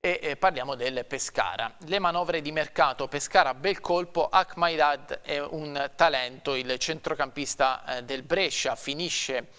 e eh, parliamo del Pescara. Le manovre di mercato Pescara bel colpo, Akhmaidad è un talento, il centrocampista eh, del Brescia finisce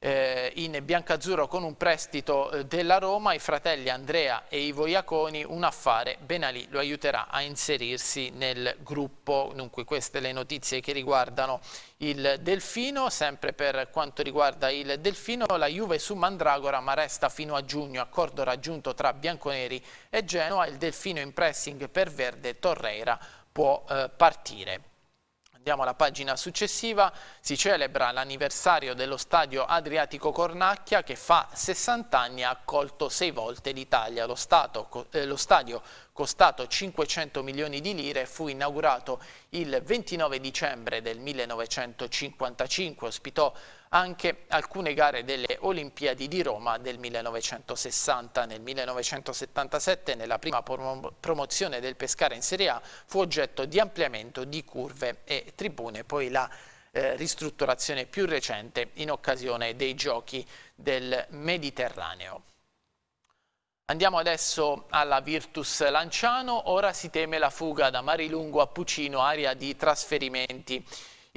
eh, in biancazzurro con un prestito eh, della Roma, i fratelli Andrea e Ivo Iaconi, un affare Benalì lo aiuterà a inserirsi nel gruppo. Dunque queste le notizie che riguardano il Delfino, sempre per quanto riguarda il Delfino, la Juve su Mandragora ma resta fino a giugno, accordo raggiunto tra bianconeri e Genoa, il Delfino in pressing per Verde, Torreira può eh, partire. Andiamo alla pagina successiva, si celebra l'anniversario dello stadio Adriatico Cornacchia che fa 60 anni e ha accolto sei volte l'Italia. Lo, eh, lo stadio costato 500 milioni di lire, fu inaugurato il 29 dicembre del 1955, ospitò anche alcune gare delle Olimpiadi di Roma del 1960. Nel 1977 nella prima promozione del Pescara in Serie A fu oggetto di ampliamento di curve e tribune, poi la eh, ristrutturazione più recente in occasione dei giochi del Mediterraneo. Andiamo adesso alla Virtus Lanciano, ora si teme la fuga da Marilungo a Pucino, area di trasferimenti.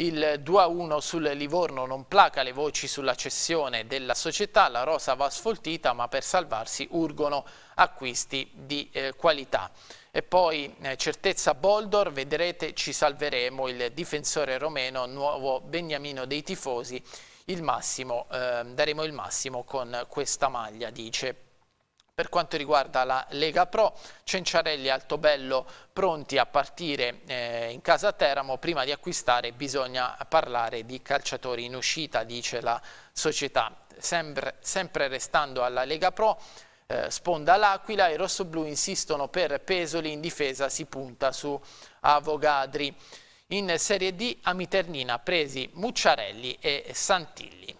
Il 2-1 sul Livorno non placa le voci sulla cessione della società, la rosa va sfoltita ma per salvarsi urgono acquisti di eh, qualità. E poi eh, certezza Boldor, vedrete ci salveremo, il difensore romeno, nuovo beniamino dei tifosi, il massimo, eh, daremo il massimo con questa maglia, dice per quanto riguarda la Lega Pro, Cenciarelli e Altobello pronti a partire eh, in casa Teramo, prima di acquistare bisogna parlare di calciatori in uscita, dice la società. sempre, sempre restando alla Lega Pro, eh, sponda l'Aquila, i rossoblù insistono per Pesoli, in difesa si punta su Avogadri. In Serie D a Miternina presi Mucciarelli e Santilli.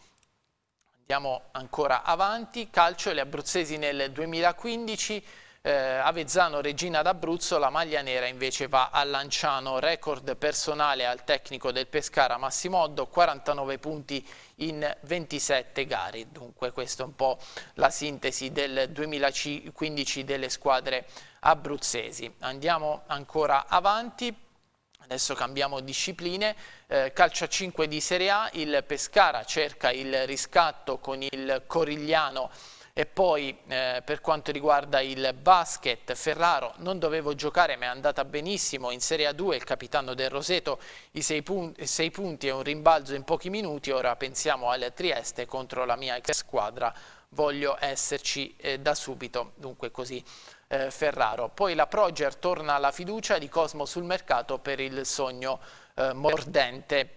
Andiamo ancora avanti, calcio, le abruzzesi nel 2015, eh, Avezzano Regina d'Abruzzo, la maglia nera invece va a Lanciano, record personale al tecnico del Pescara Massimo Oddo, 49 punti in 27 gare, dunque questa è un po' la sintesi del 2015 delle squadre abruzzesi. Andiamo ancora avanti Adesso cambiamo discipline, eh, calcio a 5 di Serie A, il Pescara cerca il riscatto con il Corigliano e poi eh, per quanto riguarda il basket, Ferraro non dovevo giocare ma è andata benissimo in Serie A2, il capitano del Roseto, i sei, pun punti e un rimbalzo in pochi minuti, ora pensiamo al Trieste contro la mia ex squadra, voglio esserci eh, da subito, dunque così eh, Ferraro. Poi la Proger torna alla fiducia di Cosmo sul mercato per il sogno eh, mordente.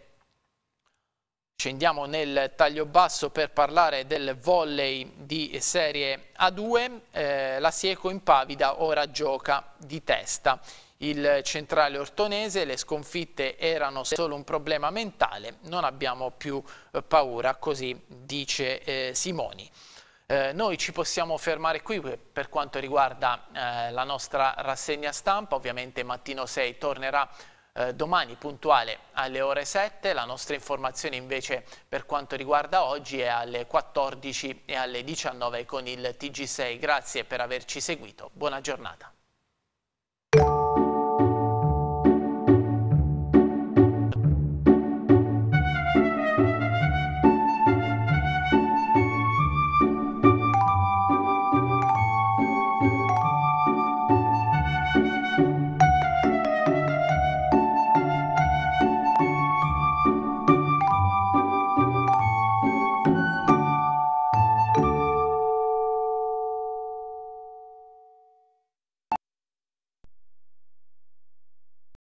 Scendiamo nel taglio basso per parlare del volley di serie A2, eh, la Sieco impavida ora gioca di testa. Il centrale ortonese, le sconfitte erano solo un problema mentale, non abbiamo più eh, paura, così dice eh, Simoni. Eh, noi ci possiamo fermare qui eh, per quanto riguarda eh, la nostra rassegna stampa, ovviamente Mattino 6 tornerà eh, domani puntuale alle ore 7, la nostra informazione invece per quanto riguarda oggi è alle 14 e alle 19 con il TG6. Grazie per averci seguito, buona giornata.